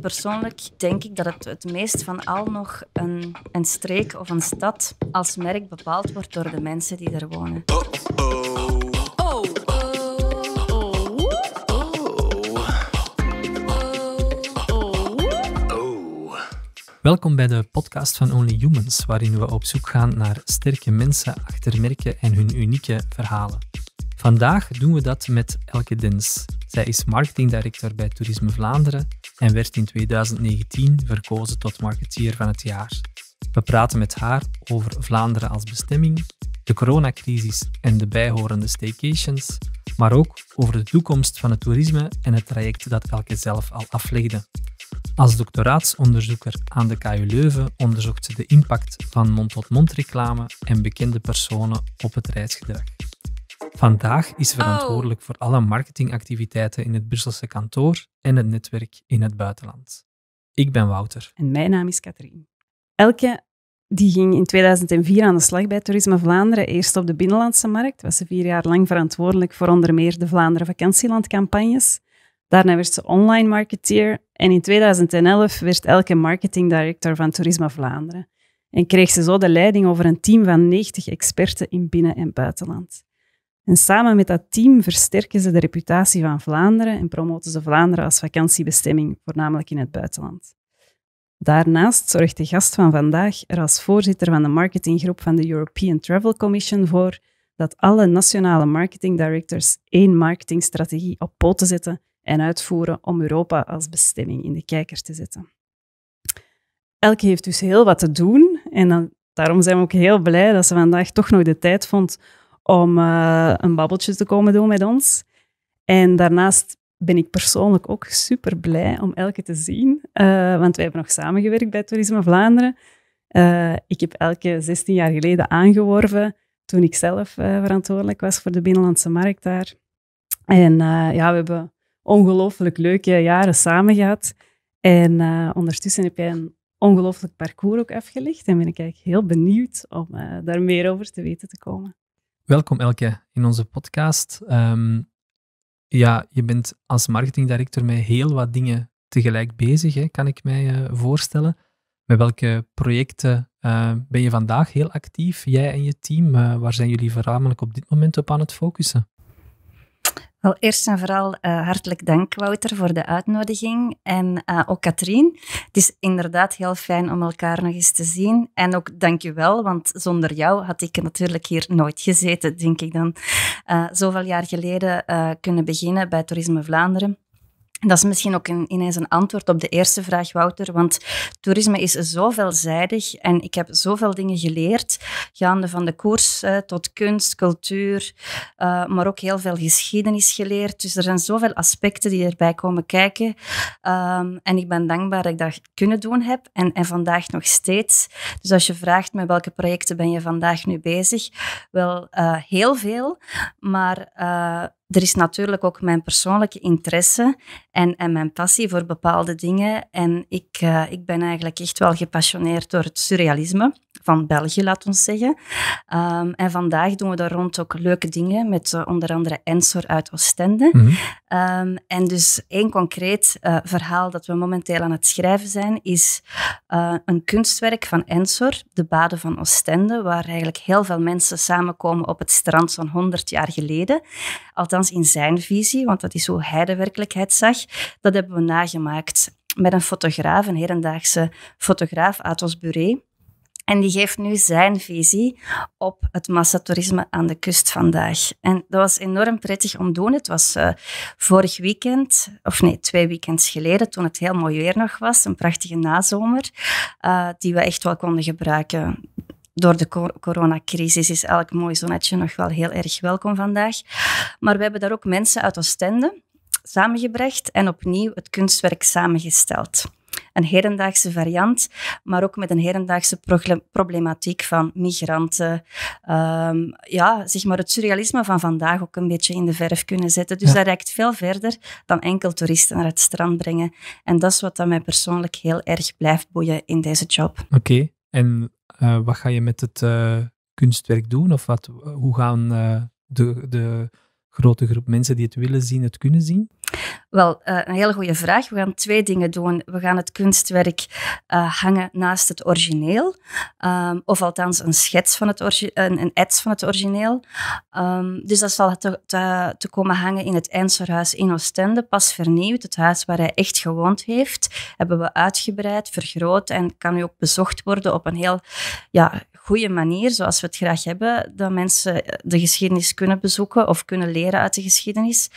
persoonlijk denk ik dat het het meest van al nog een, een streek of een stad als merk bepaald wordt door de mensen die er wonen. Oh, oh. Oh, Welkom bij de podcast van Only Humans, waarin we op zoek gaan naar sterke mensen achter merken en hun unieke verhalen. Vandaag doen we dat met Elke Dins. Zij is marketingdirecteur bij Toerisme Vlaanderen en werd in 2019 verkozen tot marketeer van het jaar. We praten met haar over Vlaanderen als bestemming, de coronacrisis en de bijhorende staycations, maar ook over de toekomst van het toerisme en het traject dat Elke zelf al aflegde. Als doctoraatsonderzoeker aan de KU Leuven onderzocht ze de impact van mond-tot-mond -mond reclame en bekende personen op het reisgedrag. Vandaag is verantwoordelijk voor alle marketingactiviteiten in het Brusselse kantoor en het netwerk in het buitenland. Ik ben Wouter. En mijn naam is Katrien. Elke die ging in 2004 aan de slag bij Toerisme Vlaanderen, eerst op de binnenlandse markt. Was ze vier jaar lang verantwoordelijk voor onder meer de Vlaanderen vakantielandcampagnes. Daarna werd ze online marketeer en in 2011 werd elke marketing director van Toerisme Vlaanderen. En kreeg ze zo de leiding over een team van 90 experten in binnen- en buitenland. En samen met dat team versterken ze de reputatie van Vlaanderen en promoten ze Vlaanderen als vakantiebestemming, voornamelijk in het buitenland. Daarnaast zorgt de gast van vandaag er als voorzitter van de marketinggroep van de European Travel Commission voor dat alle nationale marketing directors één marketingstrategie op poten zetten en uitvoeren om Europa als bestemming in de kijker te zetten. Elke heeft dus heel wat te doen en dan, daarom zijn we ook heel blij dat ze vandaag toch nog de tijd vond om eh, een babbeltje te komen doen met ons. En daarnaast ben ik persoonlijk ook super blij om Elke te zien, eh, want wij hebben nog samengewerkt bij Toerisme Vlaanderen. Eh, ik heb Elke 16 jaar geleden aangeworven toen ik zelf verantwoordelijk was voor de binnenlandse markt daar. En ja, we hebben ongelooflijk leuke jaren samen gehad. En ondertussen heb jij een ongelooflijk parcours ook afgelegd en ben ik eigenlijk heel benieuwd om daar meer over te weten te komen. Welkom Elke in onze podcast. Ehm, ja, je bent als marketingdirector met heel wat dingen tegelijk bezig, hè, kan ik mij eh, voorstellen. Met welke projecten eh, ben je vandaag heel actief, jij en je team? Eh, waar zijn jullie voornamelijk op dit moment op aan het focussen? Wel, eerst en vooral eh, hartelijk dank, Wouter, voor de uitnodiging. En eh, ook Katrien. Het is inderdaad heel fijn om elkaar nog eens te zien. En ook dankjewel, want zonder jou had ik natuurlijk hier nooit gezeten, denk ik dan. Eh, zoveel jaar geleden kunnen beginnen bij Toerisme Vlaanderen. Dat is misschien ook een, ineens een antwoord op de eerste vraag, Wouter. Want toerisme is zo veelzijdig en ik heb zoveel dingen geleerd. Gaande van de koers eh, tot kunst, cultuur, eh, maar ook heel veel geschiedenis geleerd. Dus er zijn zoveel aspecten die erbij komen kijken. Ehm, en ik ben dankbaar dat ik dat kunnen doen heb en, en vandaag nog steeds. Dus als je vraagt met welke projecten ben je vandaag nu bezig, wel eh, heel veel. Maar eh, er is natuurlijk ook mijn persoonlijke interesse en, en mijn passie voor bepaalde dingen. En ik, eh, ik ben eigenlijk echt wel gepassioneerd door het surrealisme van België, laat ons zeggen. Ehm, en vandaag doen we daar rond ook leuke dingen met eh, onder andere Ensor uit Oostende. Mhm. Ehm, en dus één concreet eh, verhaal dat we momenteel aan het schrijven zijn, is een kunstwerk van Ensor, De Baden van Oostende, waar eigenlijk heel veel mensen samenkomen op het strand zo'n 100 jaar geleden in zijn visie, want dat is hoe hij de werkelijkheid zag, dat hebben we nagemaakt met een fotograaf, een hedendaagse fotograaf, Atos Bureau. En die geeft nu zijn visie op het massatoerisme aan de kust vandaag. En dat was enorm prettig om te doen. Het was eh, vorig weekend, of nee, twee weekends geleden, toen het heel mooi weer nog was. Een prachtige nazomer, eh, die we echt wel konden gebruiken door de coronacrisis is elk mooi zonnetje nog wel heel erg welkom vandaag. Maar we hebben daar ook mensen uit Oostende samengebracht en opnieuw het kunstwerk samengesteld. Een herendaagse variant, maar ook met een hedendaagse problematiek van migranten. Ehm, ja, zeg maar het surrealisme van vandaag ook een beetje in de verf kunnen zetten. Dus dat reikt veel verder dan enkel toeristen naar het strand brengen. En dat is wat dat mij persoonlijk heel erg blijft boeien in deze job. Oké, en eh, wat ga je met het eh, kunstwerk doen? Of wat, hoe gaan eh, de, de grote groep mensen die het willen zien, het kunnen zien? Wel, eh, een hele goede vraag. We gaan twee dingen doen. We gaan het kunstwerk eh, hangen naast het origineel, ehm, of althans een schets van het origineel, een ets van het origineel. Ehm, dus dat zal te, te, komen hangen in het huis in Oostende, pas vernieuwd. Het huis waar hij echt gewoond heeft, hebben we uitgebreid, vergroot en kan nu ook bezocht worden op een heel ja, goede manier, zoals we het graag hebben, dat mensen de geschiedenis kunnen bezoeken of kunnen leren uit de geschiedenis.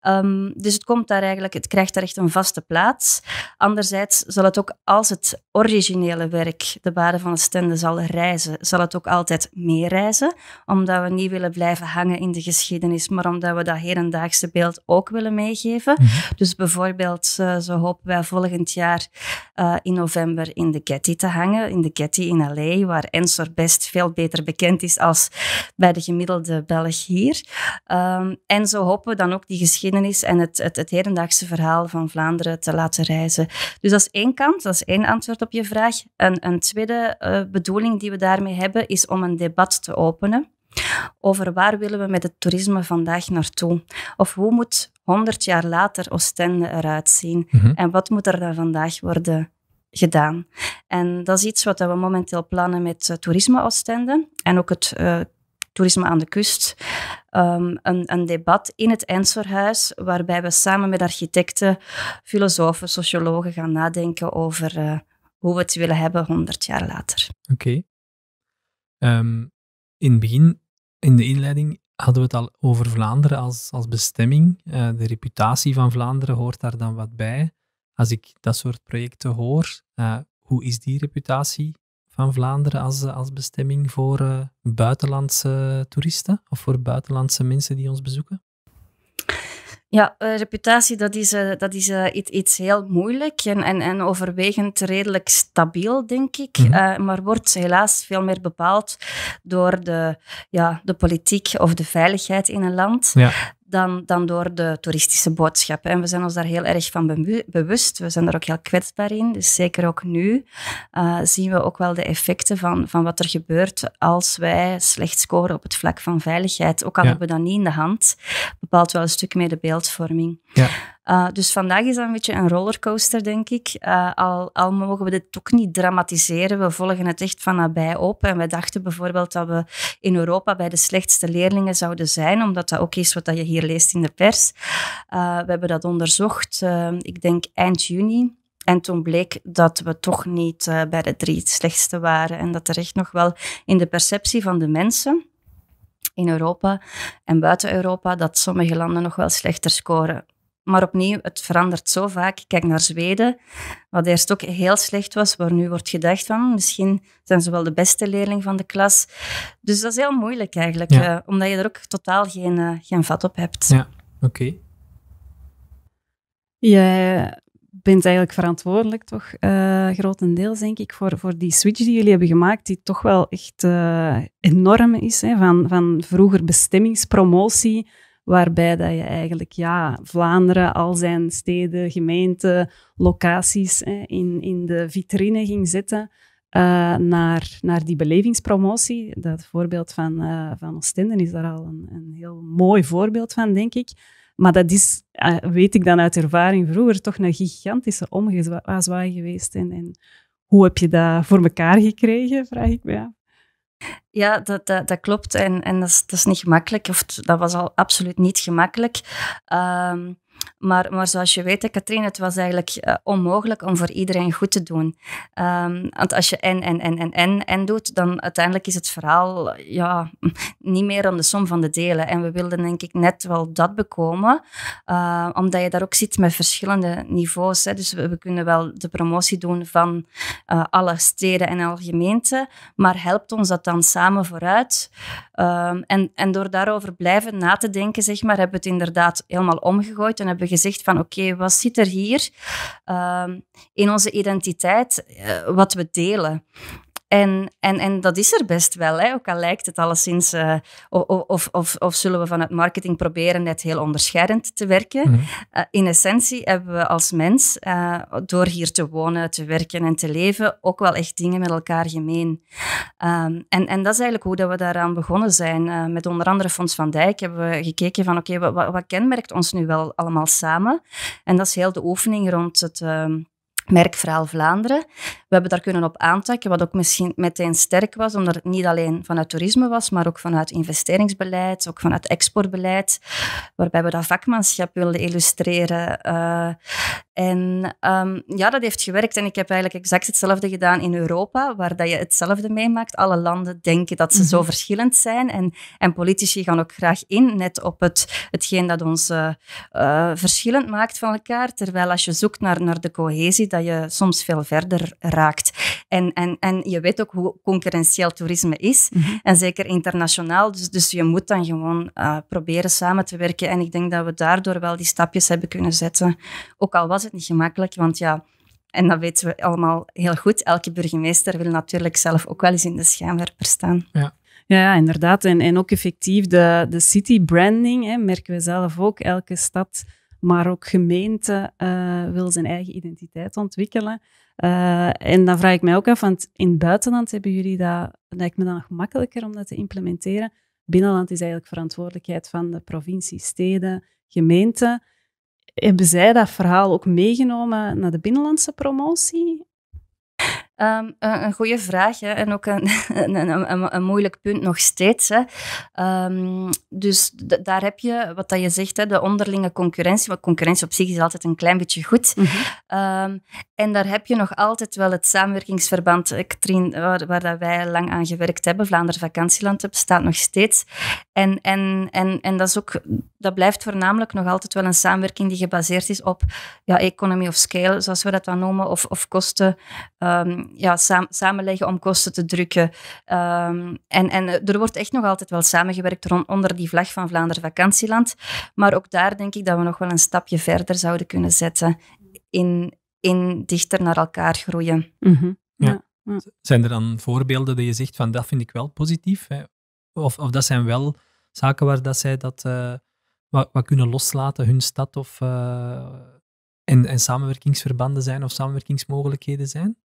Ehm, dus het komt daar eigenlijk, het krijgt daar echt een vaste plaats. Anderzijds zal het ook, als het originele werk de baden van het stende zal reizen, zal het ook altijd meer reizen, omdat we niet willen blijven hangen in de geschiedenis, maar omdat we dat hedendaagse beeld ook willen meegeven. Mhm. Dus bijvoorbeeld, uh, eh, zo hopen wij volgend jaar eh, in november in de Getty te hangen, in de Getty in L.A., waar Ensor best veel beter bekend is als bij de gemiddelde Belg hier. Ehm, en zo hopen we dan ook die geschiedenis en het, het, het hedendaagse verhaal van Vlaanderen te laten reizen. Dus dat is één kant, dat is één antwoord op je vraag. En een tweede eh, bedoeling die we daarmee hebben is om een debat te openen over waar willen we met het toerisme vandaag naartoe? Of hoe moet 100 jaar later Oostende eruit zien? Mhm. En wat moet er dan vandaag worden gedaan. En dat is iets wat we momenteel plannen met eh, Toerisme Oostende en ook het eh, Toerisme aan de Kust. Ehm, een, een, debat in het Ensorhuis, waarbij we samen met architecten, filosofen, sociologen gaan nadenken over eh, hoe we het willen hebben 100 jaar later. Oké. Ehm, in het begin, in de inleiding, hadden we het al over Vlaanderen als, als bestemming. de reputatie van Vlaanderen hoort daar dan wat bij als ik dat soort projecten hoor, eh, hoe is die reputatie van Vlaanderen als, eh, als bestemming voor eh, buitenlandse toeristen of voor buitenlandse mensen die ons bezoeken? Ja, reputatie dat is, dat is iets, heel moeilijk en, en, en overwegend redelijk stabiel, denk ik. Mhm. maar wordt helaas veel meer bepaald door de, ja, de politiek of de veiligheid in een land. Ja dan, dan door de toeristische boodschappen En we zijn ons daar heel erg van bewust. We zijn daar ook heel kwetsbaar in. Dus zeker ook nu eh, zien we ook wel de effecten van, van wat er gebeurt als wij slecht scoren op het vlak van veiligheid. Ook al hebben we dat niet in de hand, bepaalt wel een stuk meer de beeldvorming. Ja. Eh, dus vandaag is dat een beetje een rollercoaster, denk ik. Eh, al, al mogen we dit ook niet dramatiseren. We volgen het echt van nabij op. En wij dachten bijvoorbeeld dat we in Europa bij de slechtste leerlingen zouden zijn, omdat dat ook is wat je hier leest in de pers. Eh, we hebben dat onderzocht, ik denk eind juni. En toen bleek dat we toch niet bij de drie het slechtste waren en dat er echt nog wel in de perceptie van de mensen in Europa en buiten Europa dat sommige landen nog wel slechter scoren maar opnieuw, het verandert zo vaak. Kijk naar Zweden, wat eerst ook heel slecht was, waar nu wordt gedacht van misschien zijn ze wel de beste leerling van de klas. Dus dat is heel moeilijk eigenlijk, eh, omdat je er ook totaal geen, eh, geen vat op hebt. Ja, oké. Jij bent eigenlijk verantwoordelijk, toch, uh, grotendeels, denk ik, voor, voor die switch die jullie hebben gemaakt, die toch wel echt enorm is, hè, van, van vroeger bestemmingspromotie waarbij dat je eigenlijk ja, Vlaanderen, al zijn steden, gemeenten, locaties in, in de vitrine ging zetten. Eh, naar, naar die belevingspromotie. Dat voorbeeld van, uh, van is daar al een, een, heel mooi voorbeeld van, denk ik. Maar dat is, eh, weet ik dan uit ervaring vroeger, toch een gigantische omgezwaai ah, geweest. En, en hoe heb je dat voor elkaar gekregen, vraag ik me af. Ja, dat, dat, dat, klopt. En, en dat, is, dat is niet gemakkelijk. Of dat was al absoluut niet gemakkelijk. Ehm, maar, maar zoals je weet, Katrien, het was eigenlijk eh, onmogelijk om voor iedereen goed te doen. Ehm, want als je en, en, en, en, en, en doet, dan uiteindelijk is het verhaal ja, niet meer om de som van de delen. En we wilden denk ik net wel dat bekomen, eh, omdat je daar ook zit met verschillende niveaus. Hè. Dus we, kunnen wel de promotie doen van eh, alle steden en alle gemeenten, maar helpt ons dat dan samen vooruit? Ehm, en, en door daarover blijven na te denken, zeg maar, hebben we het inderdaad helemaal omgegooid hebben gezegd van oké, wat zit er hier ehm, in onze identiteit, eh, wat we delen. En, en, en dat is er best wel, hè? ook al lijkt het alleszins. Eh, of, of, of zullen we vanuit marketing proberen net heel onderscheidend te werken. Mhm. Eh, in essentie hebben we als mens, eh, door hier te wonen, te werken en te leven, ook wel echt dingen met elkaar gemeen. Ehm, en, en dat is eigenlijk hoe dat we daaraan begonnen zijn. met onder andere Fons van Dijk hebben we gekeken van oké, wat, wat, kenmerkt ons nu wel allemaal samen? En dat is heel de oefening rond het ehm, merkverhaal Vlaanderen. We hebben daar kunnen op aantakken, wat ook misschien meteen sterk was, omdat het niet alleen vanuit toerisme was, maar ook vanuit investeringsbeleid, ook vanuit exportbeleid, waarbij we dat vakmanschap wilden illustreren. Eh, en ehm, ja, dat heeft gewerkt. En ik heb eigenlijk exact hetzelfde gedaan in Europa, waar dat je hetzelfde meemaakt. Alle landen denken dat ze zo mhm. verschillend zijn. En, en politici gaan ook graag in, net op het, hetgeen dat ons eh, eh, verschillend maakt van elkaar. Terwijl als je zoekt naar, naar de cohesie, dat je soms veel verder raakt. En, en, en je weet ook hoe concurrentieel toerisme is. Mhm. En zeker internationaal. Dus, dus je moet dan gewoon eh, proberen samen te werken. En ik denk dat we daardoor wel die stapjes hebben kunnen zetten. Ook al was het niet gemakkelijk, want ja, en dat weten we allemaal heel goed. Elke burgemeester wil natuurlijk zelf ook wel eens in de schijnwerper staan. Ja. Ja, inderdaad. En, en ook effectief de, de city branding, hè, merken we zelf ook. Elke stad, maar ook gemeente, uh, wil zijn eigen identiteit ontwikkelen. Eh, en dan vraag ik mij ook af, want in het buitenland hebben jullie dat, lijkt me dan nog makkelijker om dat te implementeren. Binnenland is eigenlijk verantwoordelijkheid van de provincie, steden, gemeenten hebben zij dat verhaal ook meegenomen naar de binnenlandse promotie? Ehm, een, goede vraag hè? en ook een, een, een, moeilijk punt nog steeds. Hè? Ehm, dus daar heb je wat dat je zegt, hè, de onderlinge concurrentie. Want concurrentie op zich is altijd een klein beetje goed. Mhm. Ehm, en daar heb je nog altijd wel het samenwerkingsverband, Katrien, waar, waar dat wij lang aan gewerkt hebben. Vlaanderen Vakantieland bestaat nog steeds. En, en, en, en dat, is ook, dat blijft voornamelijk nog altijd wel een samenwerking die gebaseerd is op ja, economy of scale, zoals we dat dan noemen, of, of kosten ehm, ja, samenleggen om kosten te drukken. Ehm, en, en er wordt echt nog altijd wel samengewerkt rond, onder die vlag van Vlaanderen Vakantieland. Maar ook daar denk ik dat we nog wel een stapje verder zouden kunnen zetten in, in dichter naar elkaar groeien. Mhm. ja. Zijn er dan voorbeelden dat je zegt van dat vind ik wel positief? Hè? Of, of dat zijn wel zaken waar dat zij dat eh, wat, wat, kunnen loslaten, hun stad of en, eh, en samenwerkingsverbanden zijn of samenwerkingsmogelijkheden zijn?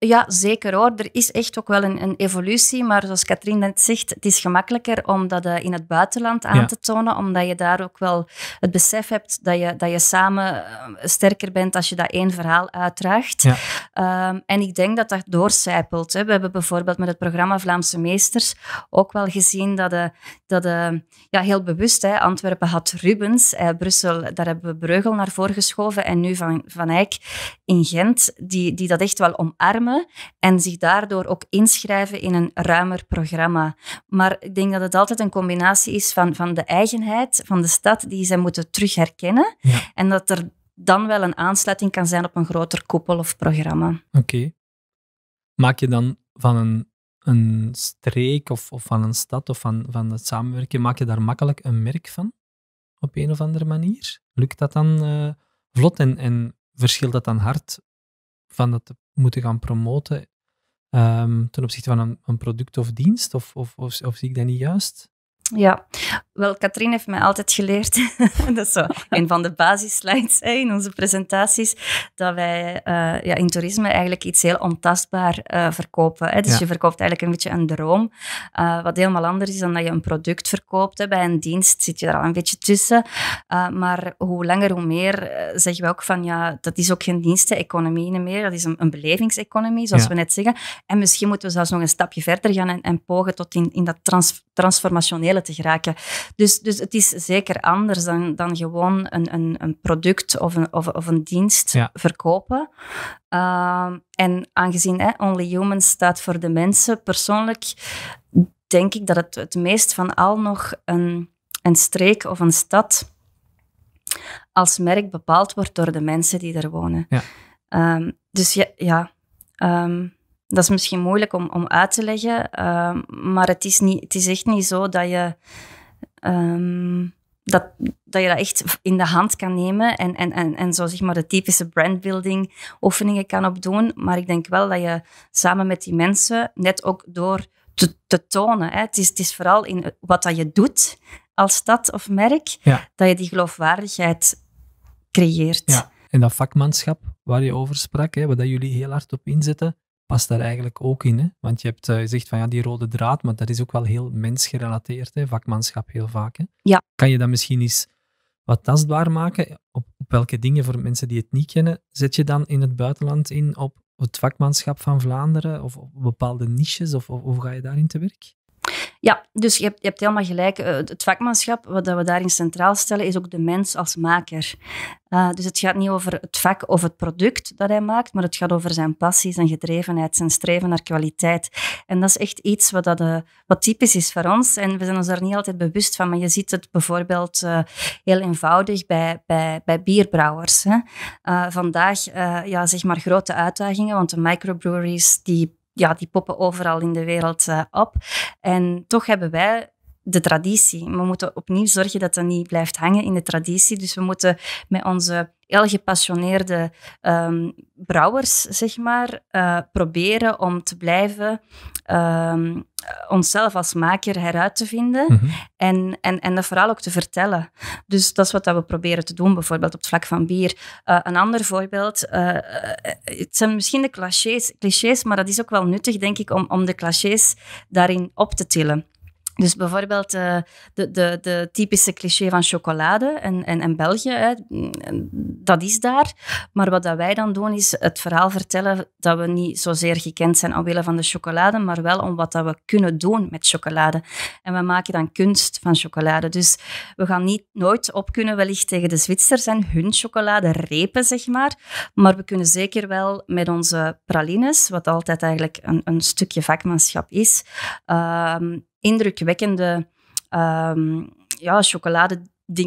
Ja, zeker hoor. Er is echt ook wel een, een evolutie. Maar zoals Katrien net zegt, het is gemakkelijker om dat eh, in het buitenland aan te tonen. Omdat je daar ook wel het besef hebt dat je, dat je samen eh, sterker bent als je dat één verhaal uitdraagt. Ehm, en ik denk dat dat doorcijpelt. Hè. We hebben bijvoorbeeld met het programma Vlaamse Meesters ook wel gezien dat, de, eh, dat de, ja, heel bewust, hè, Antwerpen had Rubens, eh, Brussel, daar hebben we Breugel naar voren geschoven. En nu Van, van Eyck in Gent, die, die dat echt wel omarmt en zich daardoor ook inschrijven in een ruimer programma. Maar ik denk dat het altijd een combinatie is van, van de eigenheid van de stad die ze moeten terug herkennen en dat er dan wel een aansluiting kan zijn op een groter koepel of programma. Oké. Maak je dan van een, een streek of, of van een stad of van, van het samenwerken, maak je daar makkelijk een merk van? Op een of andere manier? Lukt dat dan eh, vlot en, en verschilt dat dan hard van dat te moeten gaan promoten ehm, ten opzichte van een, een product of dienst? Of, of, of, of, zie ik dat niet juist? Ja, wel, Katrien heeft mij altijd geleerd, dat is zo een van de basisslides hè, in onze presentaties, dat wij eh, ja, in toerisme eigenlijk iets heel ontastbaar eh, verkopen. Dus je verkoopt eigenlijk een beetje een droom, eh, wat helemaal anders is dan dat je een product verkoopt. Hè. Bij een dienst zit je daar al een beetje tussen. maar hoe langer, hoe meer zeggen we ook van, ja, dat is ook geen diensten-economie meer, dat is een, belevingseconomie, zoals we net zeggen. En misschien moeten we zelfs nog een stapje verder gaan en, en pogen tot in, in dat trans transformationele te geraken. Dus, dus het is zeker anders dan, dan gewoon een, een, een product of een, of, of een dienst verkopen. Ehm, en aangezien hè, Only Humans staat voor de mensen, persoonlijk denk ik dat het het meest van al nog een, een streek of een stad als merk bepaald wordt door de mensen die er wonen. Ja. Ehm, dus ja, ehm, dat is misschien moeilijk om, om uit te leggen, ehm, maar het is, niet, het is echt niet zo dat je, ehm, dat, dat je dat echt in de hand kan nemen en, en, en, en zo zeg maar de typische brandbuilding oefeningen kan opdoen. Maar ik denk wel dat je samen met die mensen, net ook door te, te tonen, hè, het, is, het is vooral in wat dat je doet als stad of merk, dat je die geloofwaardigheid creëert. Ja. En dat vakmanschap waar je over sprak, hè, waar dat jullie heel hard op inzetten, past daar eigenlijk ook in. Hè? Want je hebt eh, gezegd van ja, die rode draad, maar dat is ook wel heel mensgerelateerd, hè? vakmanschap heel vaak. Hè? Ja. Kan je dat misschien eens wat tastbaar maken? Op, op, welke dingen voor mensen die het niet kennen, zet je dan in het buitenland in op het vakmanschap van Vlaanderen of op bepaalde niches? Of, of hoe ga je daarin te werk? Ja, dus je hebt, je hebt helemaal gelijk. Eh, het vakmanschap, wat we daarin centraal stellen, is ook de mens als maker. Eh, dus het gaat niet over het vak of het product dat hij maakt, maar het gaat over zijn passie, zijn gedrevenheid, zijn streven naar kwaliteit. En dat is echt iets wat, dat, eh, wat typisch is voor ons. En we zijn ons daar niet altijd bewust van. Maar je ziet het bijvoorbeeld heel eenvoudig bij, bij, bij bierbrouwers. Hè. vandaag ja, zeg maar grote uitdagingen, want de microbreweries die ja, die poppen overal in de wereld eh, op. En toch hebben wij de traditie. We moeten opnieuw zorgen dat dat niet blijft hangen in de traditie. Dus we moeten met onze heel gepassioneerde ehm, brouwers, zeg maar, eh, proberen om te blijven ehm, onszelf als maker heruit te vinden mhm. en, en, en dat vooral ook te vertellen. Dus dat is wat dat we proberen te doen, bijvoorbeeld op het vlak van bier. Eh, een ander voorbeeld, eh, het zijn misschien de clichés, clichés, maar dat is ook wel nuttig, denk ik, om, om de clichés daarin op te tillen. Dus bijvoorbeeld eh, de, de, de, typische cliché van chocolade en, België, hè, mm, dat is daar. Maar wat dat wij dan doen, is het verhaal vertellen dat we niet zozeer gekend zijn omwille van de chocolade, maar wel om wat dat we kunnen doen met chocolade. En we maken dan kunst van chocolade. Dus we gaan niet nooit op kunnen wellicht tegen de Zwitsers en hun repen zeg maar. Maar we kunnen zeker wel met onze pralines, wat altijd eigenlijk een, een stukje vakmanschap is, uh, indrukwekkende um, ja,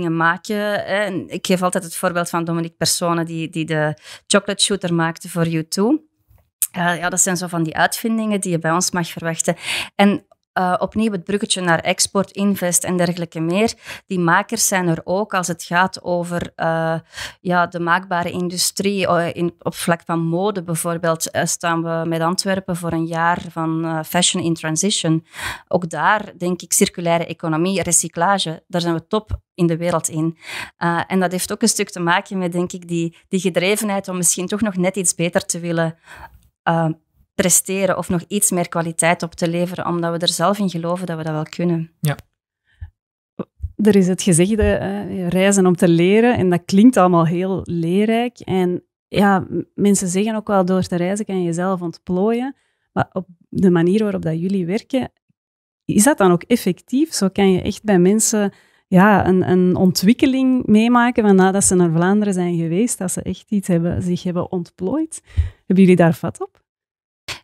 maken. En ik geef altijd het voorbeeld van Dominique Persone, die, die de chocolate shooter maakte voor U2. Eh, ja, dat zijn zo van die uitvindingen die je bij ons mag verwachten. En eh, opnieuw het bruggetje naar export, invest en dergelijke meer. Die makers zijn er ook als het gaat over eh, ja, de maakbare industrie. Eh, in, op vlak van mode bijvoorbeeld staan we met Antwerpen voor een jaar van Fashion in Transition. Ook daar denk ik circulaire economie, recyclage, daar zijn we top in de wereld in. en dat heeft ook een stuk te maken met, denk ik, die, die gedrevenheid om misschien toch nog net iets beter te willen presteren of nog iets meer kwaliteit op te leveren, omdat we er zelf in geloven dat we dat wel kunnen. Ja. Er is het gezegde, eh, reizen om te leren, en dat klinkt allemaal heel leerrijk. En ja, mensen zeggen ook wel, door te reizen kan je jezelf ontplooien. Maar op de manier waarop dat jullie werken, is dat dan ook effectief? Zo kan je echt bij mensen ja, een, een ontwikkeling meemaken van nadat ze naar Vlaanderen zijn geweest, dat ze echt iets hebben, zich hebben ontplooid. Hebben jullie daar vat op?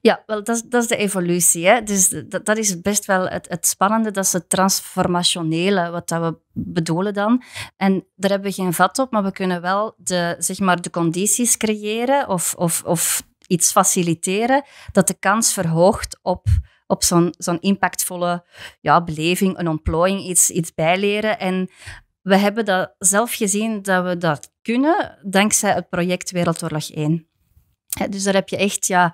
Ja, wel, dat, is, dat is de evolutie. Hè? Dus dat, dat is best wel het, het spannende, dat is het transformationele, wat dat we bedoelen dan. En daar hebben we geen vat op, maar we kunnen wel de, zeg maar, de condities creëren of, of, of iets faciliteren dat de kans verhoogt op, op zo'n zo'n impactvolle ja, beleving, een ontplooiing, iets, iets bijleren. En we hebben dat zelf gezien dat we dat kunnen dankzij het project Wereldoorlog 1 dus daar heb je echt, ja,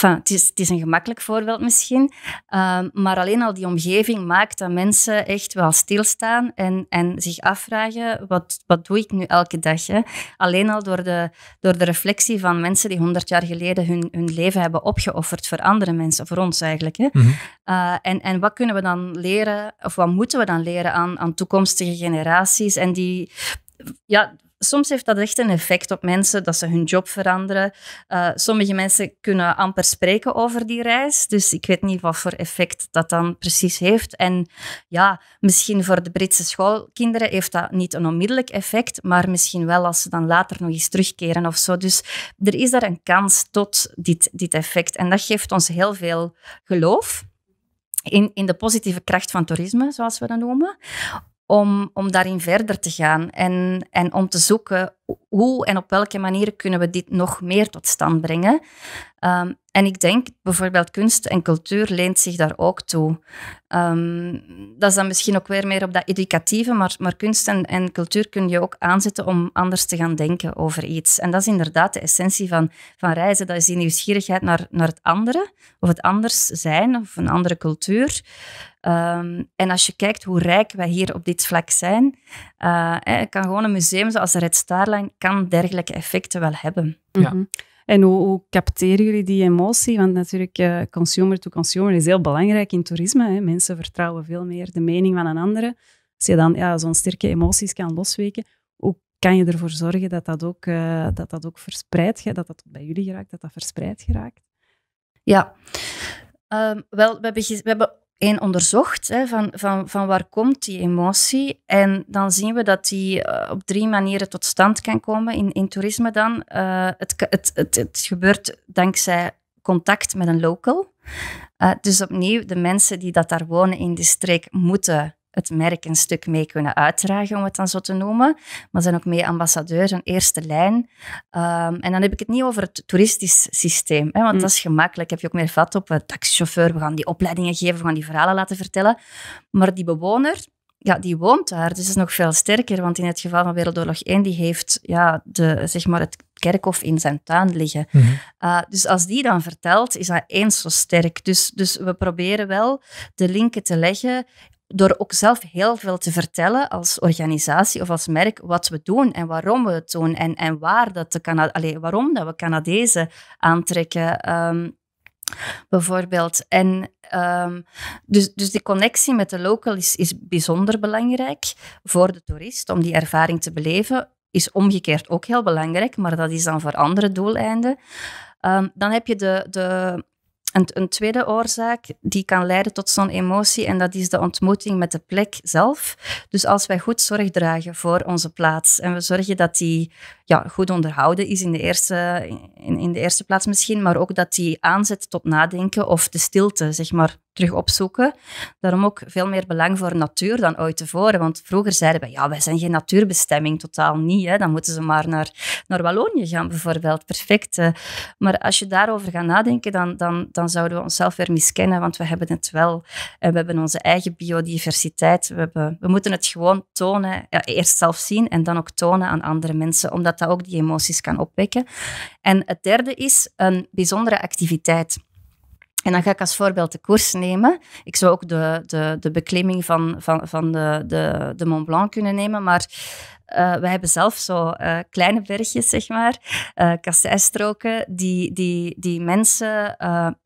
het, is, een gemakkelijk voorbeeld misschien, ehm, maar alleen al die omgeving maakt dat mensen echt wel stilstaan en, en zich afvragen, wat, wat doe ik nu elke dag? Hè? Alleen al door de, door de reflectie van mensen die honderd jaar geleden hun, hun leven hebben opgeofferd voor andere mensen, voor ons eigenlijk. Hè? Mhm. Eh, en, en wat kunnen we dan leren, of wat moeten we dan leren aan, aan toekomstige generaties en die... Ja, soms heeft dat echt een effect op mensen, dat ze hun job veranderen. Eh, sommige mensen kunnen amper spreken over die reis, dus ik weet niet wat voor effect dat dan precies heeft. En ja, misschien voor de Britse schoolkinderen heeft dat niet een onmiddellijk effect, maar misschien wel als ze dan later nog eens terugkeren of zo. Dus er is daar een kans tot dit, dit effect. En dat geeft ons heel veel geloof. In, in de positieve kracht van toerisme, zoals we dat noemen om, om daarin verder te gaan en, en om te zoeken hoe en op welke manier kunnen we dit nog meer tot stand brengen. Ehm, en ik denk bijvoorbeeld kunst en cultuur leent zich daar ook toe. Ehm, dat is dan misschien ook weer meer op dat educatieve, maar, maar kunst en, en, cultuur kun je ook aanzetten om anders te gaan denken over iets. En dat is inderdaad de essentie van, van reizen. Dat is die nieuwsgierigheid naar, naar het andere, of het anders zijn, of een andere cultuur. Ehm, en als je kijkt hoe rijk wij hier op dit vlak zijn, eh, kan gewoon een museum zoals de Red Star kan dergelijke effecten wel hebben. Ja. Mhm. En hoe, capteren jullie die emotie? Want natuurlijk, uh, consumer to consumer is heel belangrijk in toerisme. Hè. Mensen vertrouwen veel meer de mening van een andere. Als je dan ja, zo'n sterke emoties kan losweken, hoe kan je ervoor zorgen dat dat ook, uh, dat dat ook verspreid dat dat bij jullie geraakt, dat dat verspreid geraakt? Ja, ehm, wel, we hebben, we hebben in onderzocht hè, van, van, van waar komt die emotie. En dan zien we dat die eh, op drie manieren tot stand kan komen in, in toerisme dan. Eh, het, het, het, het gebeurt dankzij contact met een local. Eh, dus opnieuw, de mensen die dat daar wonen in die streek moeten het merk een stuk mee kunnen uitdragen, om het dan zo te noemen. Maar zijn ook mee ambassadeurs en eerste lijn. Ehm, en dan heb ik het niet over het toeristisch systeem, hè, want mm. dat is gemakkelijk. Heb je ook meer vat op een eh, taxichauffeur, we gaan die opleidingen geven, we gaan die verhalen laten vertellen. Maar die bewoner, ja, die woont daar, dus dat is nog veel sterker. Want in het geval van Wereldoorlog 1, die heeft ja, de, zeg maar het kerkhof in zijn tuin liggen. Mhm. Eh, dus als die dan vertelt, is dat eens zo sterk. Dus, dus we proberen wel de linken te leggen door ook zelf heel veel te vertellen als organisatie of als merk wat we doen en waarom we het doen en, en waar dat de Cana waarom dat we Canadezen aantrekken. Ehm, bijvoorbeeld. En ehm, dus, dus die connectie met de local is, is bijzonder belangrijk voor de toerist om die ervaring te beleven. Is omgekeerd ook heel belangrijk, maar dat is dan voor andere doeleinden. Ehm, dan heb je de, de, een tweede oorzaak die kan leiden tot zo'n emotie, en dat is de ontmoeting met de plek zelf. Dus als wij goed zorg dragen voor onze plaats en we zorgen dat die ja, goed onderhouden is in de, eerste, in, in de eerste plaats misschien, maar ook dat die aanzet tot nadenken of de stilte, zeg maar, terug opzoeken. Daarom ook veel meer belang voor natuur dan ooit tevoren. Want vroeger zeiden we, ja, wij zijn geen natuurbestemming, totaal niet. Hè. Dan moeten ze maar naar, naar Wallonië gaan bijvoorbeeld, perfect. Eh. Maar als je daarover gaat nadenken, dan, dan, dan zouden we onszelf weer miskennen, want we hebben het wel. we hebben onze eigen biodiversiteit. We, hebben, we moeten het gewoon tonen, ja, eerst zelf zien en dan ook tonen aan andere mensen, omdat dat ook die emoties kan opwekken. En het derde is een bijzondere activiteit. En dan ga ik als voorbeeld de koers nemen. Ik zou ook de, de, de beklimming van, van, van de, de, de Mont Blanc kunnen nemen, maar uh, eh, wij hebben zelf zo eh, kleine bergjes, zeg maar, uh, kasseistroken, die, die, die mensen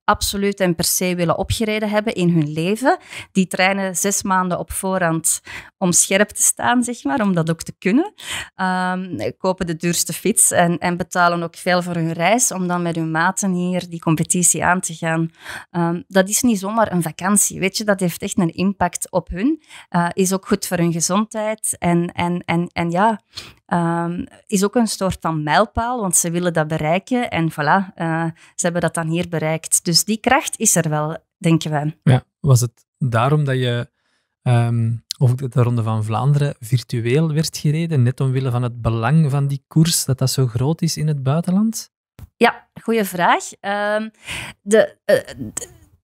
absoluut en per se willen opgereden hebben in hun leven. Die trainen zes maanden op voorhand om scherp te staan, zeg maar, om dat ook te kunnen. Ehm, kopen de duurste fiets en, en, betalen ook veel voor hun reis om dan met hun maten hier die competitie aan te gaan. Ehm, dat is niet zomaar een vakantie, weet je, dat heeft echt een impact op hun. Eh, is ook goed voor hun gezondheid en, en, en, en ja, Ehm, is ook een soort van mijlpaal, want ze willen dat bereiken. En voilà, eh, ze hebben dat dan hier bereikt. Dus die kracht is er wel, denken wij. Ja, was het daarom dat je, um, of ik de Ronde van Vlaanderen, virtueel werd gereden? Net omwille van het belang van die koers, dat dat zo groot is in het buitenland? Ja, goede vraag. Ehm, de eh,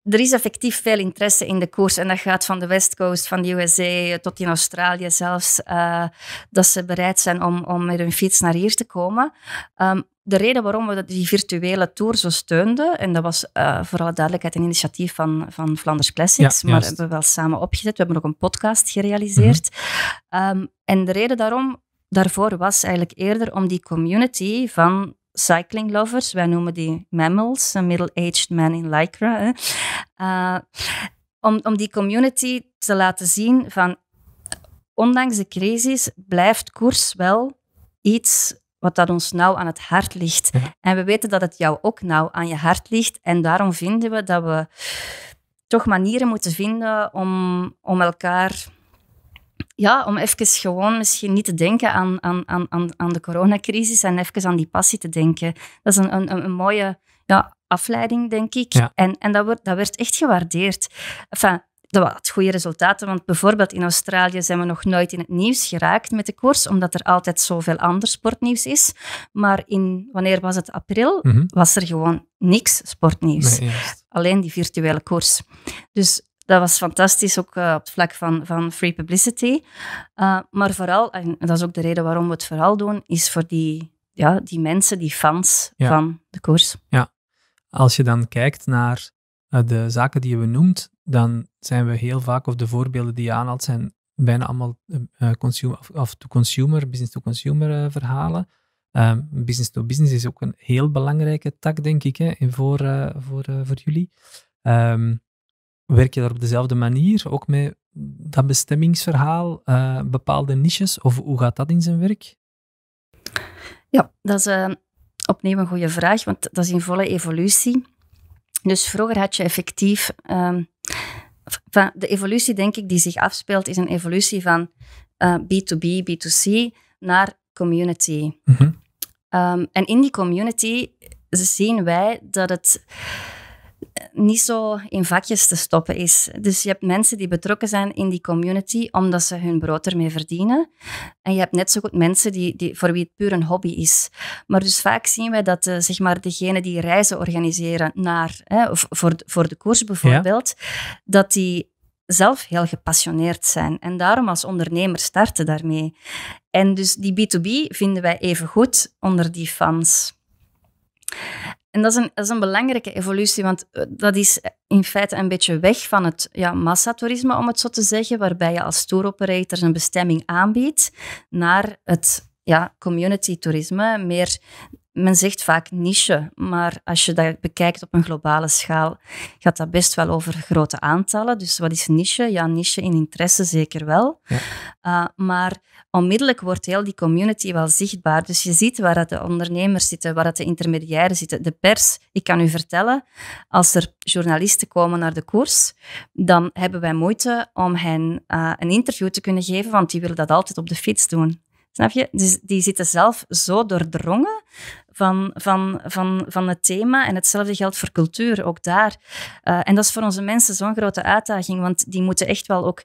er is effectief veel interesse in de koers. En dat gaat van de West Coast, van de USA tot in Australië zelfs. Eh, dat ze bereid zijn om, om met hun fiets naar hier te komen. Ehm, de reden waarom we die virtuele tour zo steunden, en dat was uh, voor alle duidelijkheid een initiatief van, van Flanders Classics, maar dat hebben we wel samen opgezet. We hebben ook een podcast gerealiseerd. Mhm. Ehm, en de reden daarom, daarvoor was eigenlijk eerder om die community van cycling lovers. Wij noemen die mammals, een middle-aged man in Lycra. Eh, om, om die community te laten zien van ondanks de crisis blijft koers wel iets wat dat ons nauw aan het hart ligt. En we weten dat het jou ook nauw aan je hart ligt. En daarom vinden we dat we toch manieren moeten vinden om, om elkaar ja, om even gewoon misschien niet te denken aan, aan, aan, aan de coronacrisis en even aan die passie te denken. Dat is een, een, een mooie ja, afleiding, denk ik. En, en dat, wordt, dat werd echt gewaardeerd. Enfin, dat goede resultaten, want bijvoorbeeld in Australië zijn we nog nooit in het nieuws geraakt met de koers, omdat er altijd zoveel ander sportnieuws is. Maar in, wanneer was het april, mhm. was er gewoon niks sportnieuws. Alleen die virtuele koers. Dus dat was fantastisch, ook eh, op het vlak van, van free publicity. Eh, maar vooral, en dat is ook de reden waarom we het vooral doen, is voor die, ja, die mensen, die fans van de koers. Ja, als je dan kijkt naar eh, de zaken die je benoemt, dan zijn we heel vaak, of de voorbeelden die je aanhaalt, zijn bijna allemaal consumer, of to consumer, business to consumer verhalen. Ehm, business to business is ook een heel belangrijke tak, denk ik, hè, voor, voor, voor jullie. Um, werk je daar op dezelfde manier? Ook met dat bestemmingsverhaal, eh, bepaalde niches? Of hoe gaat dat in zijn werk? Ja, dat is uh, opnieuw een goede vraag, want dat is in volle evolutie. Dus vroeger had je effectief. Ehm, van de evolutie, denk ik, die zich afspeelt, is een evolutie van eh, B2B, B2C naar community. Mhm. Ehm, en in die community zien wij dat het niet zo in vakjes te stoppen is. Dus je hebt mensen die betrokken zijn in die community omdat ze hun brood ermee verdienen. En je hebt net zo goed mensen die, die, voor wie het puur een hobby is. Maar dus vaak zien wij dat eh, zeg maar degenen die reizen organiseren naar, hè, voor, voor de koers bijvoorbeeld, dat die zelf heel gepassioneerd zijn en daarom als ondernemer starten daarmee. En dus die B2B vinden wij even goed onder die fans. En dat is, een, een belangrijke evolutie, want eh, dat is in feite een beetje weg van het ja, massatoerisme, om het zo te zeggen, waarbij je als tour operator een bestemming aanbiedt, naar het ja, community toerisme, meer men zegt vaak niche, maar als je dat bekijkt op een globale schaal, gaat dat best wel over grote aantallen. Dus wat is niche? Ja, niche in interesse zeker wel. Ja. Eh, maar onmiddellijk wordt heel die community wel zichtbaar. Dus je ziet waar dat de ondernemers zitten, waar dat de intermediairen zitten, de pers. Ik kan u vertellen, als er journalisten komen naar de koers, dan hebben wij moeite om hen eh, een interview te kunnen geven, want die willen dat altijd op de fiets doen. Snap je? Dus die zitten zelf zo doordrongen van, van, van, van het thema. En hetzelfde geldt voor cultuur, ook daar. Eh, en dat is voor onze mensen zo'n grote uitdaging, want die moeten echt wel ook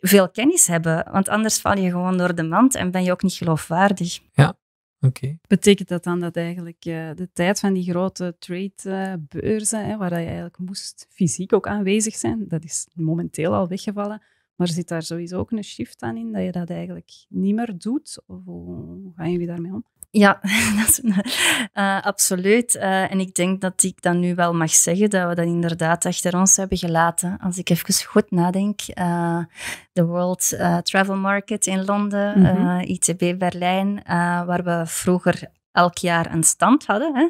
veel kennis hebben. Want anders val je gewoon door de mand en ben je ook niet geloofwaardig. Ja, oké. Betekent dat dan dat eigenlijk eh, de tijd van die grote tradebeurzen, uh, waar je eigenlijk moest fysiek ook aanwezig zijn, dat is momenteel al weggevallen. Maar zit daar sowieso ook een shift aan in, dat je dat eigenlijk niet meer doet? Of hoe gaan jullie daarmee om? Ja, eh, absoluut. Eh, en ik denk dat ik dan nu wel mag zeggen, dat we dat inderdaad achter ons hebben gelaten. Als ik even goed nadenk, eh, de World Travel Market in Londen, mm ITB Berlijn, waar we vroeger elk jaar een stand hadden, hè,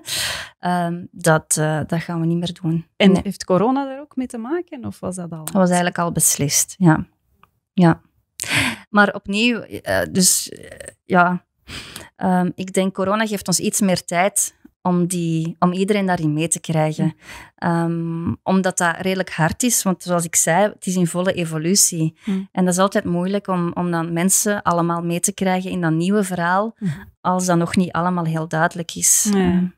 ehm, dat, dat gaan we niet meer doen. En heeft corona daar ook mee te maken, of was dat al? Dat was eigenlijk al beslist, ja. ja. Maar opnieuw, dus ja, Ehm, ik denk corona geeft ons iets meer tijd om, die, om iedereen daarin mee te krijgen. Ehm, omdat dat redelijk hard is, want zoals ik zei, het is in volle evolutie. Hmm. En dat is altijd moeilijk om, om dan mensen allemaal mee te krijgen in dat nieuwe verhaal, hmm. als dat nog niet allemaal heel duidelijk is. Hmm.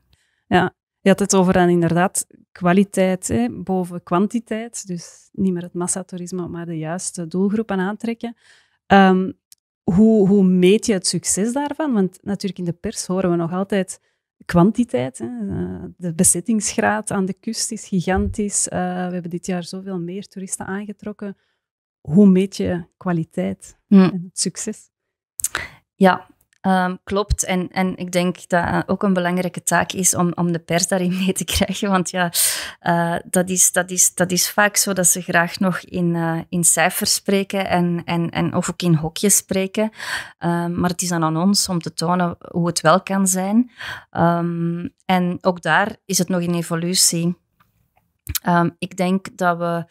Ja, je had het over dan inderdaad kwaliteit hè, boven kwantiteit. Dus niet meer het massatoerisme, maar de juiste doelgroepen aantrekken. Ehm, hoe, hoe meet je het succes daarvan? Want natuurlijk in de pers horen we nog altijd kwantiteit. Hè. Eh, de bezettingsgraad aan de kust is gigantisch. Eh, we hebben dit jaar zoveel meer toeristen aangetrokken. Hoe meet je kwaliteit hm. en het succes? Ja, Ehm, klopt. En, en ik denk dat ook een belangrijke taak is om, om de pers daarin mee te krijgen. Want ja, eh, dat, is, dat, is, dat is vaak zo dat ze graag nog in, eh, in cijfers spreken en, en, en of ook in hokjes spreken. Ehm, maar het is dan aan ons om te tonen hoe het wel kan zijn. Ehm, en ook daar is het nog in evolutie. Ehm, ik denk dat we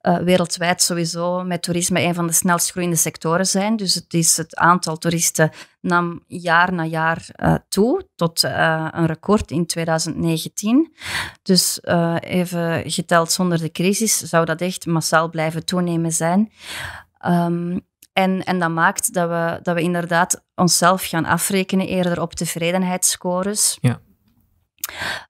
eh, wereldwijd sowieso met toerisme een van de snelst groeiende sectoren zijn. Dus het, is het aantal toeristen nam jaar na jaar eh, toe, tot eh, een record in 2019. Dus even geteld zonder de crisis zou dat echt massaal blijven toenemen zijn. Ehm, en, en, dat maakt dat we, dat we inderdaad onszelf gaan afrekenen eerder op tevredenheidsscores. Ja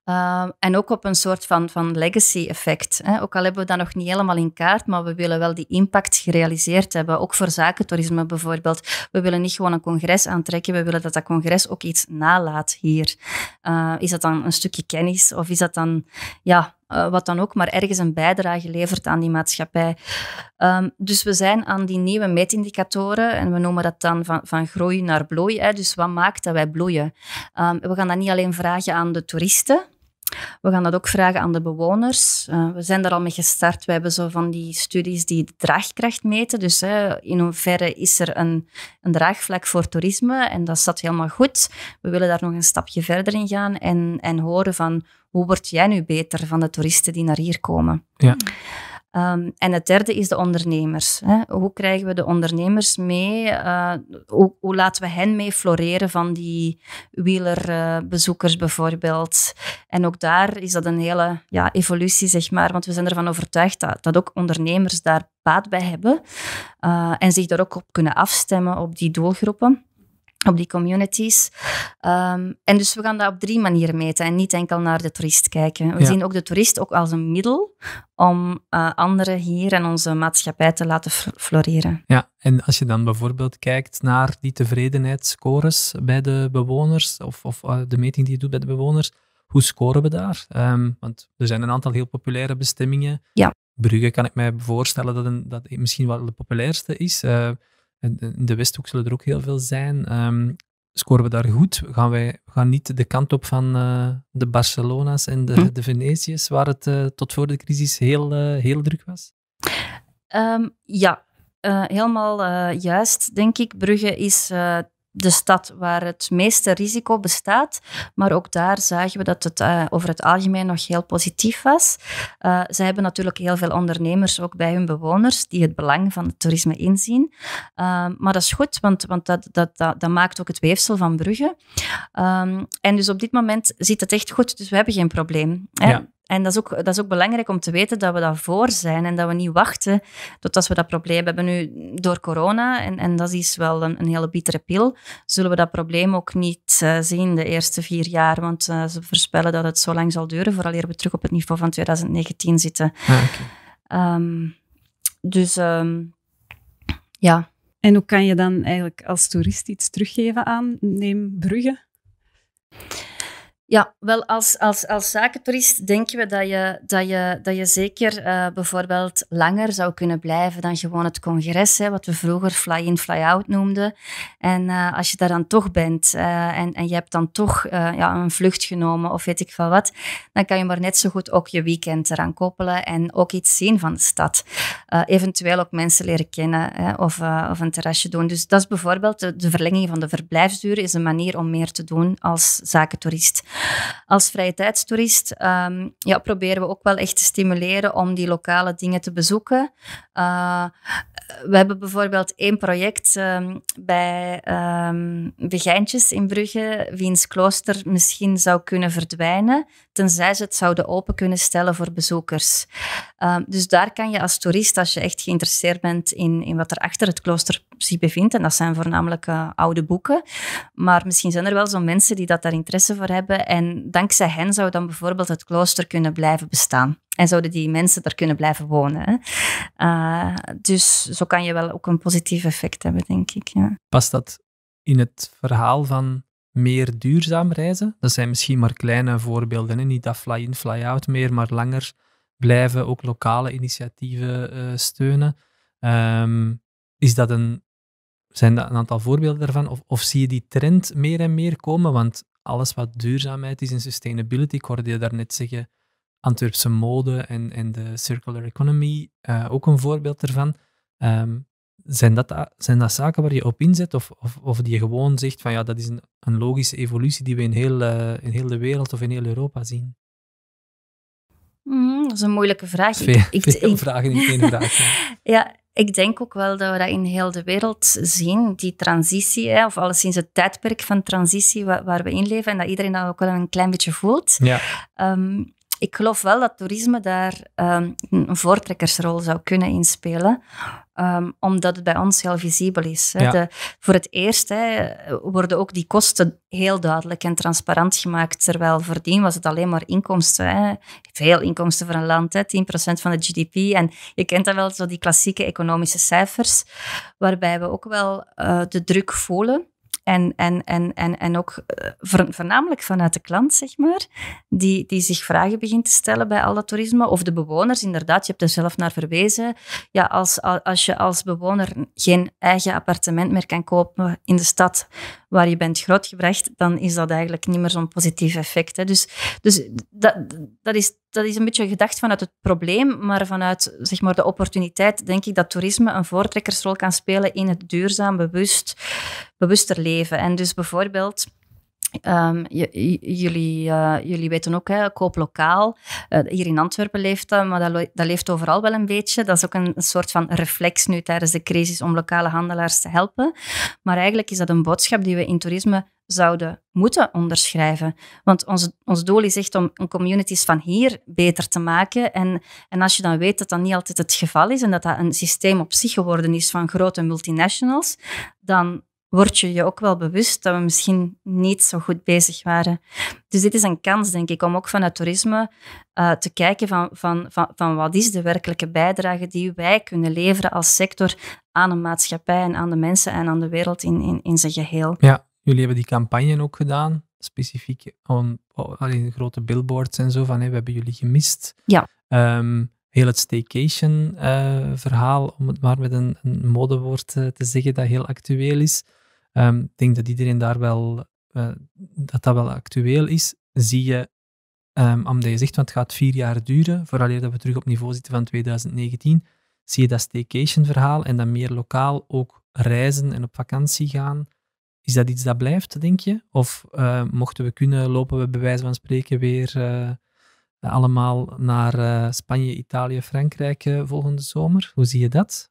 Ehm, en ook op een soort van, van legacy-effect. Ook al hebben we dat nog niet helemaal in kaart, maar we willen wel die impact gerealiseerd hebben. Ook voor zakentoerisme, bijvoorbeeld. We willen niet gewoon een congres aantrekken, we willen dat dat congres ook iets nalaat hier. Ehm, is dat dan een stukje kennis of is dat dan ja, eh, wat dan ook, maar ergens een bijdrage levert aan die maatschappij. Ehm, dus we zijn aan die nieuwe meetindicatoren, en we noemen dat dan van, van groei naar bloei. Hè, dus wat maakt dat wij bloeien? Ehm, we gaan dat niet alleen vragen aan de toeristen, we gaan dat ook vragen aan de bewoners. Eh, we zijn daar al mee gestart. We hebben zo van die studies die de draagkracht meten. Dus in hoeverre is er een, een draagvlak voor toerisme? En dat staat helemaal goed. We willen daar nog een stapje verder in gaan en, en horen van hoe word jij nu beter van de toeristen die naar hier komen? Ja. Ehm, en het derde is de ondernemers. Hè. Hoe krijgen we de ondernemers mee? Eh, hoe, laten we hen mee floreren van die wielerbezoekers bijvoorbeeld? En ook daar is dat een hele ja, evolutie, zeg maar. Want we zijn ervan overtuigd dat, dat ook ondernemers daar baat bij hebben. Eh, en zich daar ook op kunnen afstemmen op die doelgroepen op die communities. Ehm, en dus we gaan dat op drie manieren meten en niet enkel naar de toerist kijken. We zien ook de toerist ook als een middel om uh, anderen hier en onze maatschappij te laten floreren. Ja, en als je dan bijvoorbeeld kijkt naar die tevredenheidsscores bij de bewoners, of, of eh, de meting die je doet bij de bewoners, hoe scoren we daar? Ehm, want er zijn een aantal heel populaire bestemmingen. Ja. Brugge kan ik mij voorstellen dat, een, dat misschien wel de populairste is. Eh, eh, in de Westhoek zullen er ook heel veel zijn. Ehm, scoren we daar goed? Gaan wij gaan niet de kant op van eh, de Barcelona's en de, hm. de Venetiërs, waar het eh, tot voor de crisis heel, heel druk was? Ehm, ja, helemaal juist, denk ik. Brugge is de stad waar het meeste risico bestaat. Maar ook daar zagen we dat het eh, over het algemeen nog heel positief was. Eh, ze hebben natuurlijk heel veel ondernemers ook bij hun bewoners die het belang van het toerisme inzien. Ehm, maar dat is goed, want, want dat, dat, dat, maakt ook het weefsel van Brugge. Ehm, en dus op dit moment ziet het echt goed, dus we hebben geen probleem. Ja. En dat is, ook, dat is ook belangrijk om te weten dat we daarvoor zijn en dat we niet wachten totdat we dat probleem hebben. Nu, door corona, en, en dat is wel een, een hele bittere pil, zullen we dat probleem ook niet eh, zien de eerste vier jaar. Want eh, ze voorspellen dat het zo lang zal duren, vooral eer we terug op het niveau van 2019 zitten. Ah, ehm, dus ehm, ja. En hoe kan je dan eigenlijk als toerist iets teruggeven aan Neem Brugge? Ja, wel als, als, als zakentoerist denken we dat je, dat je, dat je zeker eh, bijvoorbeeld langer zou kunnen blijven dan gewoon het congres, hè, wat we vroeger fly-in, fly-out noemden. En eh, als je daar dan toch bent eh, en, en je hebt dan toch ja, een vlucht genomen of weet ik veel wat, dan kan je maar net zo goed ook je weekend eraan koppelen en ook iets zien van de stad. eventueel ook mensen leren kennen hè, of, of een terrasje doen. Dus dat is bijvoorbeeld de, de verlenging van de verblijfsduur is een manier om meer te doen als zakentoerist. Als vrije tijdstoerist ehm, ja, proberen we ook wel echt te stimuleren om die lokale dingen te bezoeken. Eh, we hebben bijvoorbeeld één project ehm, bij um, ehm, Begijntjes in Brugge, wiens klooster misschien zou kunnen verdwijnen tenzij ze het zouden open kunnen stellen voor bezoekers. Ehm, dus daar kan je als toerist, als je echt geïnteresseerd bent in, in wat er achter het klooster zich bevindt, en dat zijn voornamelijk eh, oude boeken, maar misschien zijn er wel zo'n mensen die dat daar interesse voor hebben en dankzij hen zou dan bijvoorbeeld het klooster kunnen blijven bestaan. En zouden die mensen daar kunnen blijven wonen. Eh, dus zo kan je wel ook een positief effect hebben, denk ik. Ja. Past dat in het verhaal van meer duurzaam reizen. Dat zijn misschien maar kleine voorbeelden, niet dat fly-in, fly-out meer, maar langer blijven, ook lokale initiatieven eh, steunen. Ehm, is dat een, zijn dat een aantal voorbeelden daarvan? Of, of zie je die trend meer en meer komen? Want alles wat duurzaamheid is en sustainability, ik hoorde je daarnet zeggen, Antwerpse mode en, de circular economy, eh, ook een voorbeeld daarvan. Ehm, zijn dat, zijn dat zaken waar je op inzet of, of, of die je gewoon zegt van ja, dat is een, een logische evolutie die we in heel, eh, in heel de wereld of in heel Europa zien? Mm, dat is een moeilijke vraag. Veel, ik, veel ik, vragen in één vraag. Ja. ja, ik denk ook wel dat we dat in heel de wereld zien, die transitie, hè, of alleszins het tijdperk van transitie waar, we in leven en dat iedereen dat ook wel een klein beetje voelt. Ja. Ehm, ik geloof wel dat toerisme daar ehm, een voortrekkersrol zou kunnen inspelen. Ehm, omdat het bij ons heel visibel is. Hè. De, voor het eerst hè, worden ook die kosten heel duidelijk en transparant gemaakt. Terwijl voordien was het alleen maar inkomsten. Hè. Veel inkomsten voor een land, hè, 10% van de GDP. En je kent dan wel zo die klassieke economische cijfers, waarbij we ook wel eh, de druk voelen. En, en, en, en, en ook eh, voornamelijk vanuit de klant, zeg maar, die, die zich vragen begint te stellen bij al dat toerisme. Of de bewoners, inderdaad, je hebt er zelf naar verwezen. Ja, als, als je als bewoner geen eigen appartement meer kan kopen in de stad, waar je bent grootgebracht, dan is dat eigenlijk niet meer zo'n positief effect. Hè. Dus, dus dat, dat, is, dat is een beetje gedacht vanuit het probleem, maar vanuit zeg maar, de opportuniteit denk ik dat toerisme een voortrekkersrol kan spelen in het duurzaam, bewust, bewuster leven. En dus bijvoorbeeld Ehm, jullie, eh, jullie weten ook, hè, koop lokaal. Eh, hier in Antwerpen leeft dat, maar dat, leeft overal wel een beetje. Dat is ook een, soort van reflex nu tijdens de crisis om lokale handelaars te helpen. Maar eigenlijk is dat een boodschap die we in toerisme zouden moeten onderschrijven. Want ons, ons doel is echt om, om communities van hier beter te maken. En, en als je dan weet dat dat niet altijd het geval is en dat dat een systeem op zich geworden is van grote multinationals, dan word je je ook wel bewust dat we misschien niet zo goed bezig waren. Dus dit is een kans, denk ik, om ook vanuit toerisme eh, te kijken van, van, van, van wat is de werkelijke bijdrage die wij kunnen leveren als sector aan de maatschappij en aan de mensen en aan de wereld in, in, in zijn geheel. Ja, jullie hebben die campagne ook gedaan, specifiek om, alleen grote billboards en zo, van hey, we hebben jullie gemist. Ja. Um, heel het staycation-verhaal, eh, om het maar met een, een modewoord eh, te zeggen, dat heel actueel is. Ehm, ik denk dat iedereen daar wel, eh, dat dat wel actueel is. Zie je, um, ehm, omdat je zegt, want het gaat vier jaar duren, vooral dat we terug op niveau zitten van 2019, zie je dat staycation-verhaal en dan meer lokaal ook reizen en op vakantie gaan. Is dat iets dat blijft, denk je? Of eh, mochten we kunnen, lopen we bij wijze van spreken weer eh, allemaal naar Spanje, Italië, Frankrijk volgende zomer? Hoe zie je dat?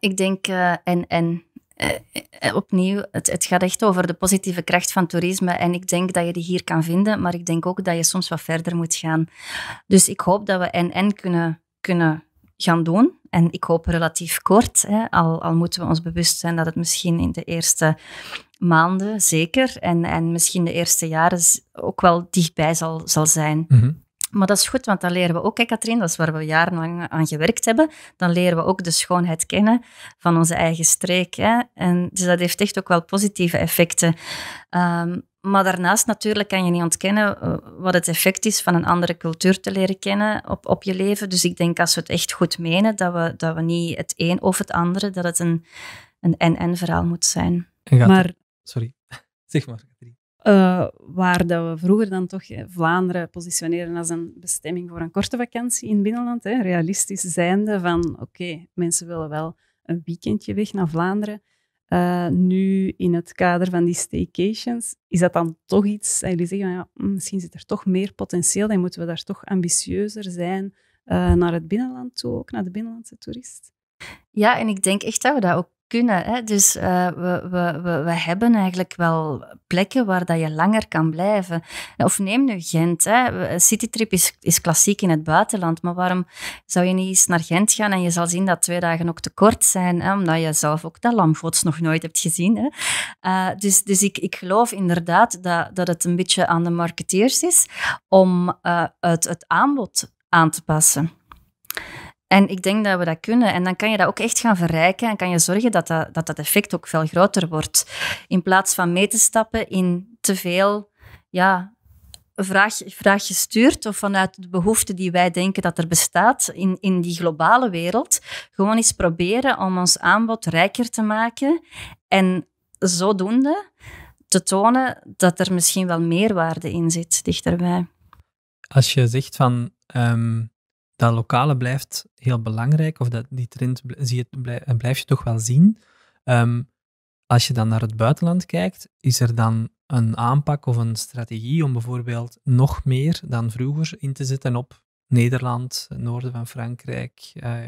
ik denk en en. Eh, eh, opnieuw, het, het, gaat echt over de positieve kracht van toerisme. En ik denk dat je die hier kan vinden, maar ik denk ook dat je soms wat verder moet gaan. Dus ik hoop dat we en-en kunnen, kunnen gaan doen. En ik hoop relatief kort, hè, al, al moeten we ons bewust zijn dat het misschien in de eerste maanden zeker en, en misschien de eerste jaren ook wel dichtbij zal, zal zijn. Mhm. Maar dat is goed, want dan leren we ook, Katrien, dat is waar we jarenlang aan gewerkt hebben. Dan leren we ook de schoonheid kennen van onze eigen streek. Hè. En dus dat heeft echt ook wel positieve effecten. Ehm, maar daarnaast natuurlijk kan je niet ontkennen eh, wat het effect is van een andere cultuur te leren kennen op, op je leven. Dus ik denk als we het echt goed menen, dat we, dat we niet het een of het andere, dat het een en-en verhaal moet zijn. Maar, sorry, zeg maar. Katrien. Eh, waar dat we vroeger dan toch eh, Vlaanderen positioneren als een bestemming voor een korte vakantie in het binnenland. Hè, realistisch zijnde van oké, mensen willen wel een weekendje weg naar Vlaanderen. Eh, nu in het kader van die staycations, is dat dan toch iets En jullie zeggen, ja, mm, misschien zit er toch meer potentieel en moeten we daar toch ambitieuzer zijn naar het binnenland toe, ook naar de binnenlandse toerist? Ja, en ik denk echt dat we dat ook kunnen. Hè? Dus eh, we, we, we, we, hebben eigenlijk wel plekken waar dat je langer kan blijven. Of neem nu Gent. Hè? Citytrip is, is klassiek in het buitenland, maar waarom zou je niet eens naar Gent gaan en je zal zien dat twee dagen ook te kort zijn, hè? omdat je zelf ook dat lamgods nog nooit hebt gezien. Hè? Eh, dus dus ik, ik geloof inderdaad dat, dat het een beetje aan de marketeers is om uh, het, het aanbod aan te passen. En ik denk dat we dat kunnen. En dan kan je dat ook echt gaan verrijken en kan je zorgen dat dat, dat, effect ook veel groter wordt. In plaats van mee te stappen in te veel ja, vraag, vraag gestuurd of vanuit de behoefte die wij denken dat er bestaat in, in die globale wereld. Gewoon eens proberen om ons aanbod rijker te maken en zodoende te tonen dat er misschien wel meerwaarde in zit dichterbij. Als je zegt van ehm, dat lokale blijft heel belangrijk, of dat, die trend zie je, blijf je toch wel zien. Ehm, als je dan naar het buitenland kijkt, is er dan een aanpak of een strategie om bijvoorbeeld nog meer dan vroeger in te zetten op Nederland, noorden van Frankrijk, eh,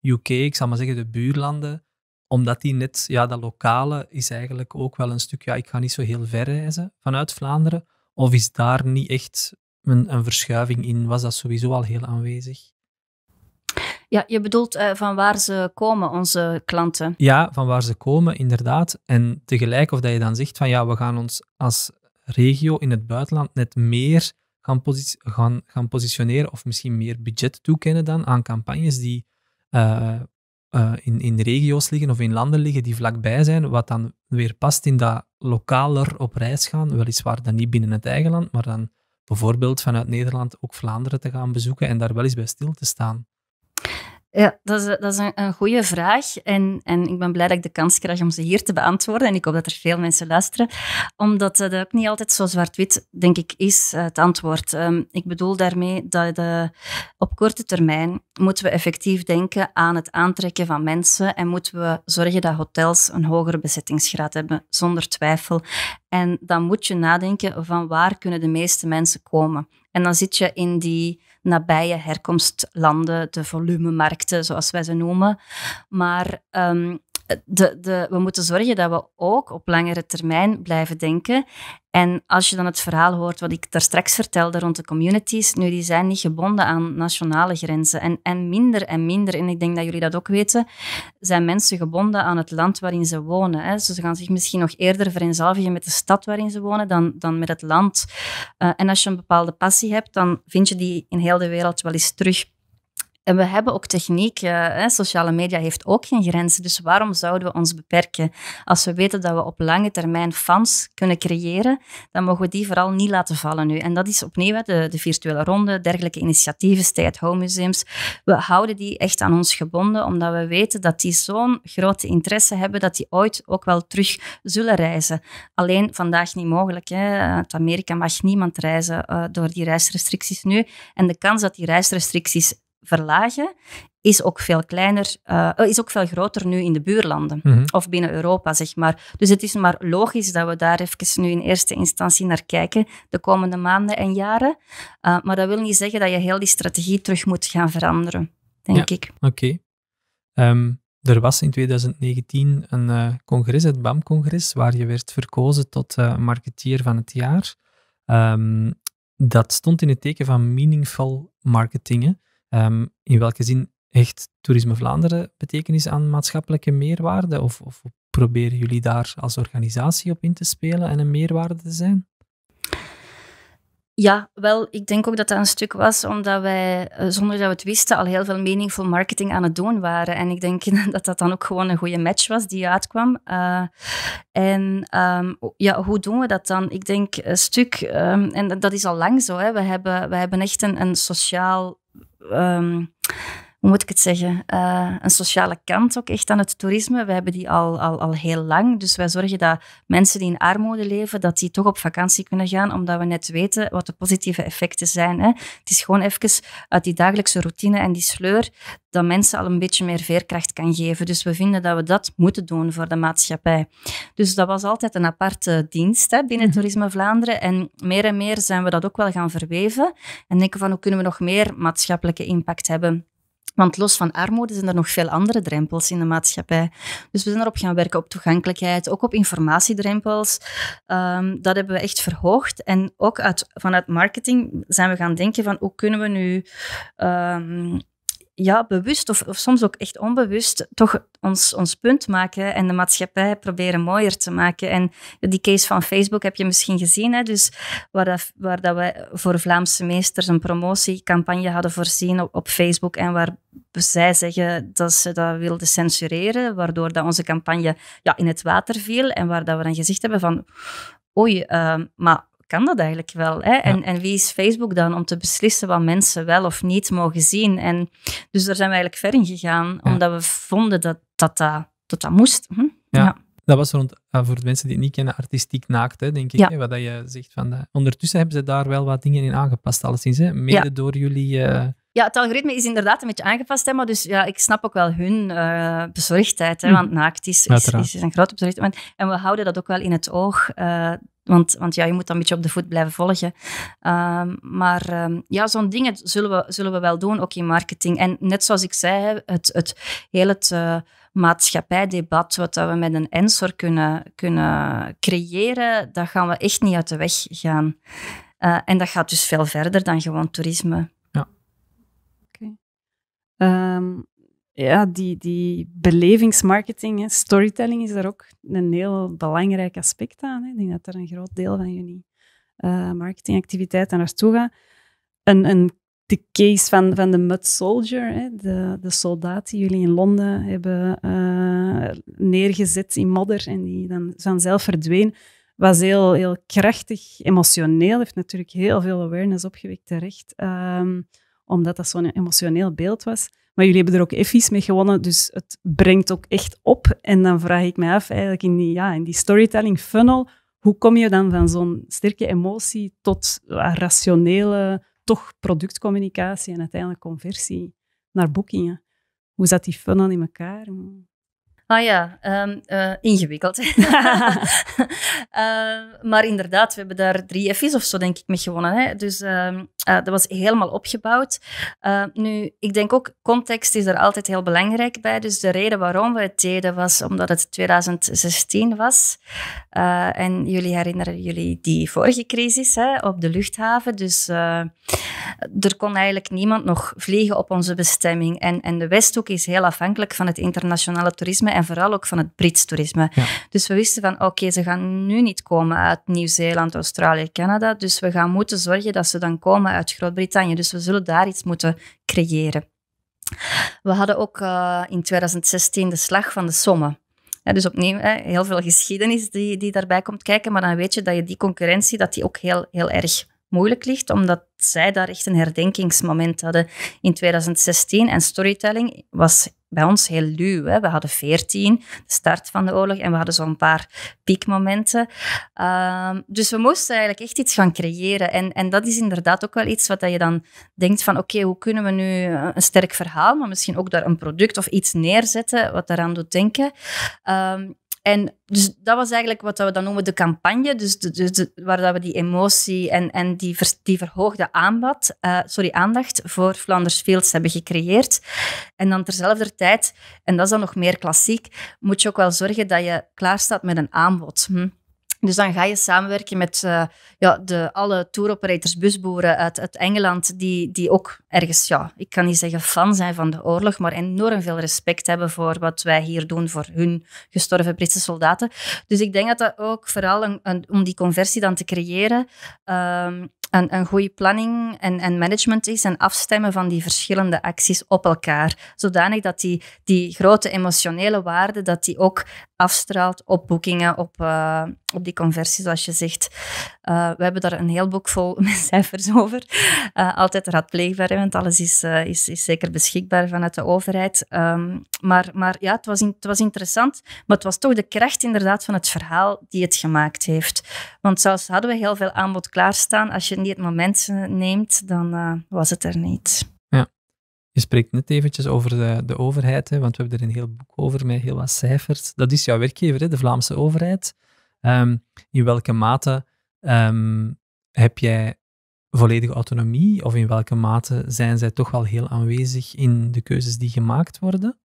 UK, ik zal maar zeggen de buurlanden, omdat die net, ja, dat lokale is eigenlijk ook wel een stuk, ja, ik ga niet zo heel ver reizen vanuit Vlaanderen, of is daar niet echt een, een verschuiving in? Was dat sowieso al heel aanwezig? Ja, je bedoelt eh, van waar ze komen, onze klanten. Ja, van waar ze komen, inderdaad. En tegelijk of dat je dan zegt van ja, we gaan ons als regio in het buitenland net meer gaan, gaan, gaan positioneren of misschien meer budget toekennen dan aan campagnes die eh, eh, in, in regio's liggen of in landen liggen die vlakbij zijn, wat dan weer past in dat lokaler op reis gaan, weliswaar dan niet binnen het eigen land, maar dan bijvoorbeeld vanuit Nederland ook Vlaanderen te gaan bezoeken en daar wel eens bij stil te staan. Ja, dat is, dat is een, goede vraag. En, en ik ben blij dat ik de kans krijg om ze hier te beantwoorden. En ik hoop dat er veel mensen luisteren. Omdat eh, dat ook niet altijd zo zwart-wit, denk ik, is eh, het antwoord. Ehm, ik bedoel daarmee dat de, op korte termijn moeten we effectief denken aan het aantrekken van mensen. En moeten we zorgen dat hotels een hogere bezettingsgraad hebben, zonder twijfel. En dan moet je nadenken van waar kunnen de meeste mensen komen. En dan zit je in die nabije herkomstlanden, de volumemarkten zoals wij ze noemen. Maar ehm, we moeten zorgen dat we ook op langere termijn blijven denken. En als je dan het verhaal hoort wat ik daar straks vertelde rond de communities, nu die zijn niet gebonden aan nationale grenzen. En, en minder en minder, en ik denk dat jullie dat ook weten, zijn mensen gebonden aan het land waarin ze wonen. Hè. ze gaan zich misschien nog eerder vereenzelvigen met de stad waarin ze wonen dan, dan met het land. Eh, en als je een bepaalde passie hebt, dan vind je die in heel de wereld wel eens terug. En we hebben ook techniek. Eh, hè? Sociale media heeft ook geen grenzen. Dus waarom zouden we ons beperken? Als we weten dat we op lange termijn fans kunnen creëren, dan mogen we die vooral niet laten vallen nu. En dat is opnieuw de, de, virtuele ronde, dergelijke initiatieven, stay-at-home museums. We houden die echt aan ons gebonden, omdat we weten dat die zo'n grote interesse hebben dat die ooit ook wel terug zullen reizen. Alleen vandaag niet mogelijk. Hè? Uit Amerika mag niemand reizen eh, door die reisrestricties nu. En de kans dat die reisrestricties verlagen, is ook veel kleiner, eh, eh, is ook veel groter nu in de buurlanden mhm. of binnen Europa, zeg maar. Dus het is maar logisch dat we daar even nu in eerste instantie naar kijken de komende maanden en jaren. Eh, maar dat wil niet zeggen dat je heel die strategie terug moet gaan veranderen, denk ik. Oké. Ehm, er was in 2019 een congres, het BAM-congres, waar je werd verkozen tot marketeer van het jaar. Ehm, dat stond in het teken van meaningful marketingen. Ehm, in welke zin echt Toerisme Vlaanderen betekenis aan maatschappelijke meerwaarde? Of, of proberen jullie daar als organisatie op in te spelen en een meerwaarde te zijn? Ja, wel, ik denk ook dat dat een stuk was omdat wij, eh, zonder dat we het wisten, al heel veel meaningful marketing aan het doen waren. En ik denk dat dat dan ook gewoon een goede match was die uitkwam. Eh, en ehm, ja, hoe doen we dat dan? Ik denk een stuk, ehm, en dat is al lang zo, hè. We, hebben, we hebben echt een, een sociaal um, hoe moet ik het zeggen, eh, een sociale kant ook echt aan het toerisme. We hebben die al, al, al heel lang. Dus wij zorgen dat mensen die in armoede leven, dat die toch op vakantie kunnen gaan, omdat we net weten wat de positieve effecten zijn. Hè. Het is gewoon even uit die dagelijkse routine en die sleur dat mensen al een beetje meer veerkracht kan geven. Dus we vinden dat we dat moeten doen voor de maatschappij. Dus dat was altijd een aparte dienst hè, binnen mhm. Toerisme Vlaanderen. En meer en meer zijn we dat ook wel gaan verweven. En denken van, hoe kunnen we nog meer maatschappelijke impact hebben? Want los van armoede zijn er nog veel andere drempels in de maatschappij. Dus we zijn erop gaan werken op toegankelijkheid, ook op informatiedrempels. Um, dat hebben we echt verhoogd. En ook uit, vanuit marketing zijn we gaan denken van hoe kunnen we nu ehm, ja, bewust of, soms ook echt onbewust toch ons, ons punt maken en de maatschappij proberen mooier te maken. En die case van Facebook heb je misschien gezien, hè? Dus waar, dat, waar dat we voor Vlaamse meesters een promotiecampagne hadden voorzien op, op Facebook en waar zij zeggen dat ze dat wilden censureren, waardoor dat onze campagne ja, in het water viel en waar dat we dan gezegd hebben van oei, eh, maar kan dat eigenlijk wel? Hè? En, en wie is Facebook dan om te beslissen wat mensen wel of niet mogen zien? En dus daar zijn we eigenlijk ver in gegaan, omdat we vonden dat dat, dat, dat, moest. Hm? ja. Dat was rond, ah, voor de mensen die het niet kennen, artistiek naakt, denk ik. Hè, wat dat je zegt van de... Ondertussen hebben ze daar wel wat dingen in aangepast, alleszins. Hè? Mede door jullie eh, ja, het algoritme is inderdaad een beetje aangepast, hè, maar dus ja, ik snap ook wel hun eh, bezorgdheid, hè, mm. want naakt is, is, een grote bezorgdheid. En we houden dat ook wel in het oog, eh, want, want ja, je moet dan een beetje op de voet blijven volgen. Ehm, maar ehm, ja, zo'n dingen zullen we, zullen we wel doen, ook in marketing. En net zoals ik zei, het, het hele... Het, eh, maatschappijdebat, wat we met een ensor kunnen, kunnen creëren, dat gaan we echt niet uit de weg gaan. en dat gaat dus veel verder dan gewoon toerisme. Ehm, ja, die, die belevingsmarketing, en storytelling is daar ook een heel belangrijk aspect aan. Hè. Ik denk dat er een groot deel van jullie eh, marketingactiviteit marketingactiviteiten naartoe gaat. Een, een, de case van, van de Mud Soldier, hè, de, de soldaat die jullie in Londen hebben eh, neergezet in modder en die dan vanzelf verdween, was heel, heel krachtig, emotioneel, heeft natuurlijk heel veel awareness opgewekt terecht. Ehm, omdat dat zo'n emotioneel beeld was. Maar jullie hebben er ook effies mee gewonnen, dus het brengt ook echt op. En dan vraag ik mij af, eigenlijk in die, ja, in die storytelling funnel, hoe kom je dan van zo'n sterke emotie tot rationele, toch productcommunicatie en uiteindelijk conversie naar boekingen? Hoe zat die funnel in elkaar? Ah ja, ehm, eh, ingewikkeld. Ehm, maar inderdaad, we hebben daar drie F's of zo, denk ik, mee gewonnen. Hè? Dus ehm, ah, dat was helemaal opgebouwd. nu, ik denk ook, context is er altijd heel belangrijk bij. Dus de reden waarom we het deden was omdat het 2016 was. Eh, en jullie herinneren jullie die vorige crisis hè, op de luchthaven. Dus eh, er kon eigenlijk niemand nog vliegen op onze bestemming. En, en de Westhoek is heel afhankelijk van het internationale toerisme en vooral ook van het Brits toerisme. Dus we wisten van oké, ze gaan nu niet komen uit Nieuw-Zeeland, Australië, Canada. Dus we gaan moeten zorgen dat ze dan komen uit Groot-Brittannië. Dus we zullen daar iets moeten creëren. We hadden ook eh, in 2016 de slag van de Somme. dus opnieuw, hè, heel veel geschiedenis die, die daarbij komt kijken. Maar dan weet je dat je die concurrentie dat die ook heel, heel erg moeilijk ligt, omdat zij daar echt een herdenkingsmoment hadden in 2016. En storytelling was bij ons heel luw. Hè. We hadden 14, de start van de oorlog, en we hadden zo'n paar piekmomenten. Ehm, dus we moesten eigenlijk echt iets gaan creëren. En, en dat is inderdaad ook wel iets wat je dan denkt van, oké, hoe kunnen we nu eh, een sterk verhaal, maar misschien ook daar een product of iets neerzetten wat daaraan doet denken. Ehm, en dus dat was eigenlijk wat we dan noemen de campagne, dus, waar dat we die emotie en, en die, die verhoogde aanbod, eh, sorry, aandacht voor Flanders Fields hebben gecreëerd. En dan terzelfde tijd, en dat is dan nog meer klassiek, moet je ook wel zorgen dat je klaar staat met een aanbod. Hm. Dus dan ga je samenwerken met uh, ja, de, alle touroperators, busboeren uit, uit Engeland, die, die ook ergens, ja, ik kan niet zeggen fan zijn van de oorlog, maar enorm veel respect hebben voor wat wij hier doen voor hun gestorven Britse soldaten. Dus ik denk dat dat ook vooral een, om die conversie dan te creëren, ehm, een, een goede planning en, en management is en afstemmen van die verschillende acties op elkaar. Zodanig dat die, die grote emotionele waarde, dat die ook afstraalt op boekingen, op, eh, op die conversies, zoals je zegt. Eh, we hebben daar een heel boek vol met cijfers over. Uh, altijd raadpleegbaar, hè, want alles is, is, is zeker beschikbaar vanuit de overheid. Ehm, maar, maar ja, het was, het was interessant, maar het was toch de kracht inderdaad van het verhaal die het gemaakt heeft. Want zelfs hadden we heel veel aanbod klaarstaan, als je niet het moment neemt, dan was het er niet. Je spreekt net eventjes over de, de overheid, hè, want we hebben er een heel boek over met heel wat cijfers. Dat is jouw werkgever, hè, de Vlaamse overheid. Ehm, in welke mate ehm, heb jij volledige autonomie of in welke mate zijn zij toch wel heel aanwezig in de keuzes die gemaakt worden?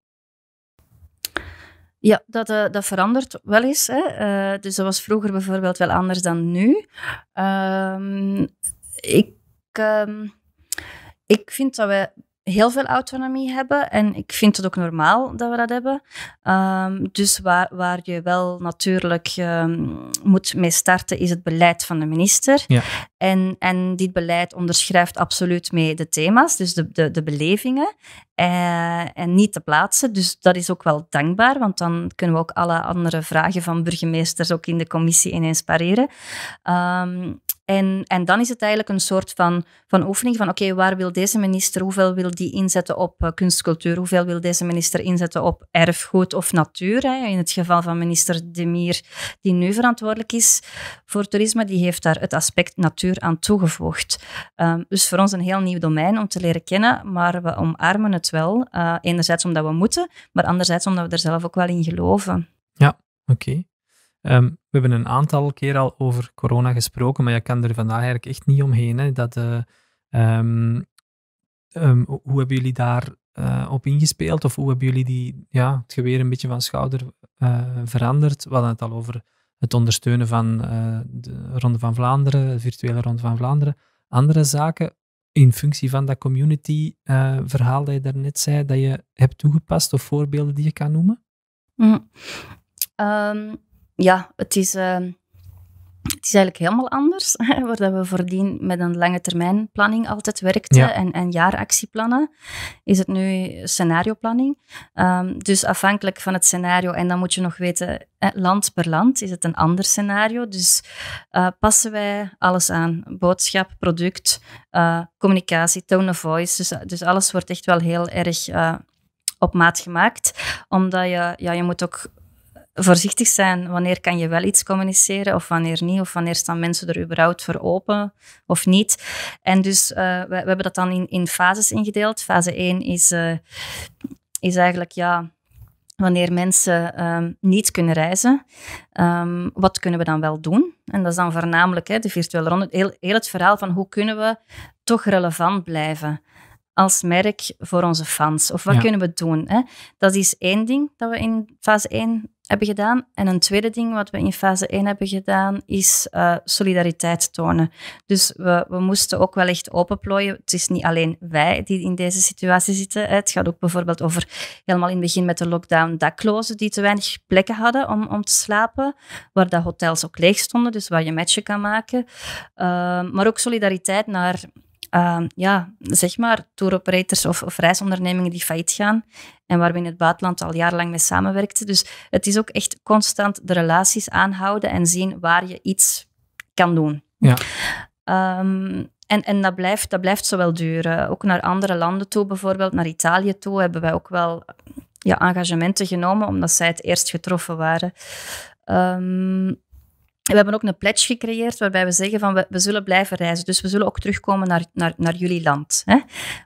Ja, dat, eh, dat verandert wel eens. Hè. Eh, dus dat was vroeger bijvoorbeeld wel anders dan nu. Ehm, ik, ik vind dat wij heel veel autonomie hebben. En ik vind het ook normaal dat we dat hebben. Ehm, dus waar, waar je wel natuurlijk ehm, moet mee starten, is het beleid van de minister. Ja. En, en dit beleid onderschrijft absoluut mee de thema's, dus de, de, de belevingen. Eh, en niet de plaatsen. Dus dat is ook wel dankbaar, want dan kunnen we ook alle andere vragen van burgemeesters ook in de commissie ineens pareren. Ehm, en, en dan is het eigenlijk een soort van, van oefening van oké, waar wil deze minister, hoeveel wil die inzetten op eh, kunstcultuur, hoeveel wil deze minister inzetten op erfgoed of natuur. Hè? In het geval van minister Demir, die nu verantwoordelijk is voor toerisme, die heeft daar het aspect natuur aan toegevoegd. Ehm, dus voor ons een heel nieuw domein om te leren kennen, maar we omarmen het wel. Eh, enerzijds omdat we moeten, maar anderzijds omdat we er zelf ook wel in geloven. Ja, oké. Ehm, we hebben een aantal keer al over corona gesproken, maar je kan er vandaag eigenlijk echt niet omheen. Hè, dat, eh, ehm, ehm, hoe hebben jullie daar eh, op ingespeeld? Of hoe hebben jullie die, ja, het geweer een beetje van schouder eh, veranderd? We hadden het al over het ondersteunen van de Ronde van Vlaanderen, de virtuele Ronde van Vlaanderen. Andere zaken in functie van dat community-verhaal dat je daarnet zei, dat je hebt toegepast of voorbeelden die je kan noemen? Hm ja, het is, ehm, het is eigenlijk helemaal anders. waar dat we voordien met een lange termijn planning altijd werkten en, en jaaractieplannen, is het nu scenarioplanning. Um, dus afhankelijk van het scenario, en dan moet je nog weten, land per land is het een ander scenario. Dus eh, passen wij alles aan: boodschap, product, eh, communicatie, tone of voice. Dus, eh, dus alles wordt echt wel heel erg op maat gemaakt, omdat je, ja, je moet ook voorzichtig zijn. Wanneer kan je wel iets communiceren of wanneer niet? Of wanneer staan mensen er überhaupt voor open of niet? En dus uh, we, hebben dat dan in, in fases ingedeeld. Fase 1 is, eh, is eigenlijk ja, wanneer mensen um, niet kunnen reizen, ehm, wat kunnen we dan wel doen? En dat is dan voornamelijk hè, de virtuele ronde. Heel, het verhaal van hoe kunnen we toch relevant blijven als merk voor onze fans? Of wat kunnen we doen? Hè? Dat is één ding dat we in fase 1 hebben gedaan. En een tweede ding wat we in fase 1 hebben gedaan, is eh, solidariteit tonen. Dus we, we moesten ook wel echt openplooien. Het is niet alleen wij die in deze situatie zitten. Het gaat ook bijvoorbeeld over helemaal in het begin met de lockdown daklozen die te weinig plekken hadden om, om te slapen, waar de hotels ook leeg stonden, dus waar je matchen kan maken. Ehm, maar ook solidariteit naar Ehm, ja, zeg maar, tour-operators of, reisondernemingen die failliet gaan en waar we in het buitenland al jarenlang mee samenwerkten. Dus het is ook echt constant de relaties aanhouden en zien waar je iets kan doen. Ja. Ehm, en, en dat, blijft, dat blijft zo wel duren. Ook naar andere landen toe, bijvoorbeeld naar Italië toe, hebben wij ook wel ja, engagementen genomen, omdat zij het eerst getroffen waren. Ehm, we hebben ook een pledge gecreëerd waarbij we zeggen van we, we zullen blijven reizen. Dus we zullen ook terugkomen naar, naar, naar jullie land. Hè?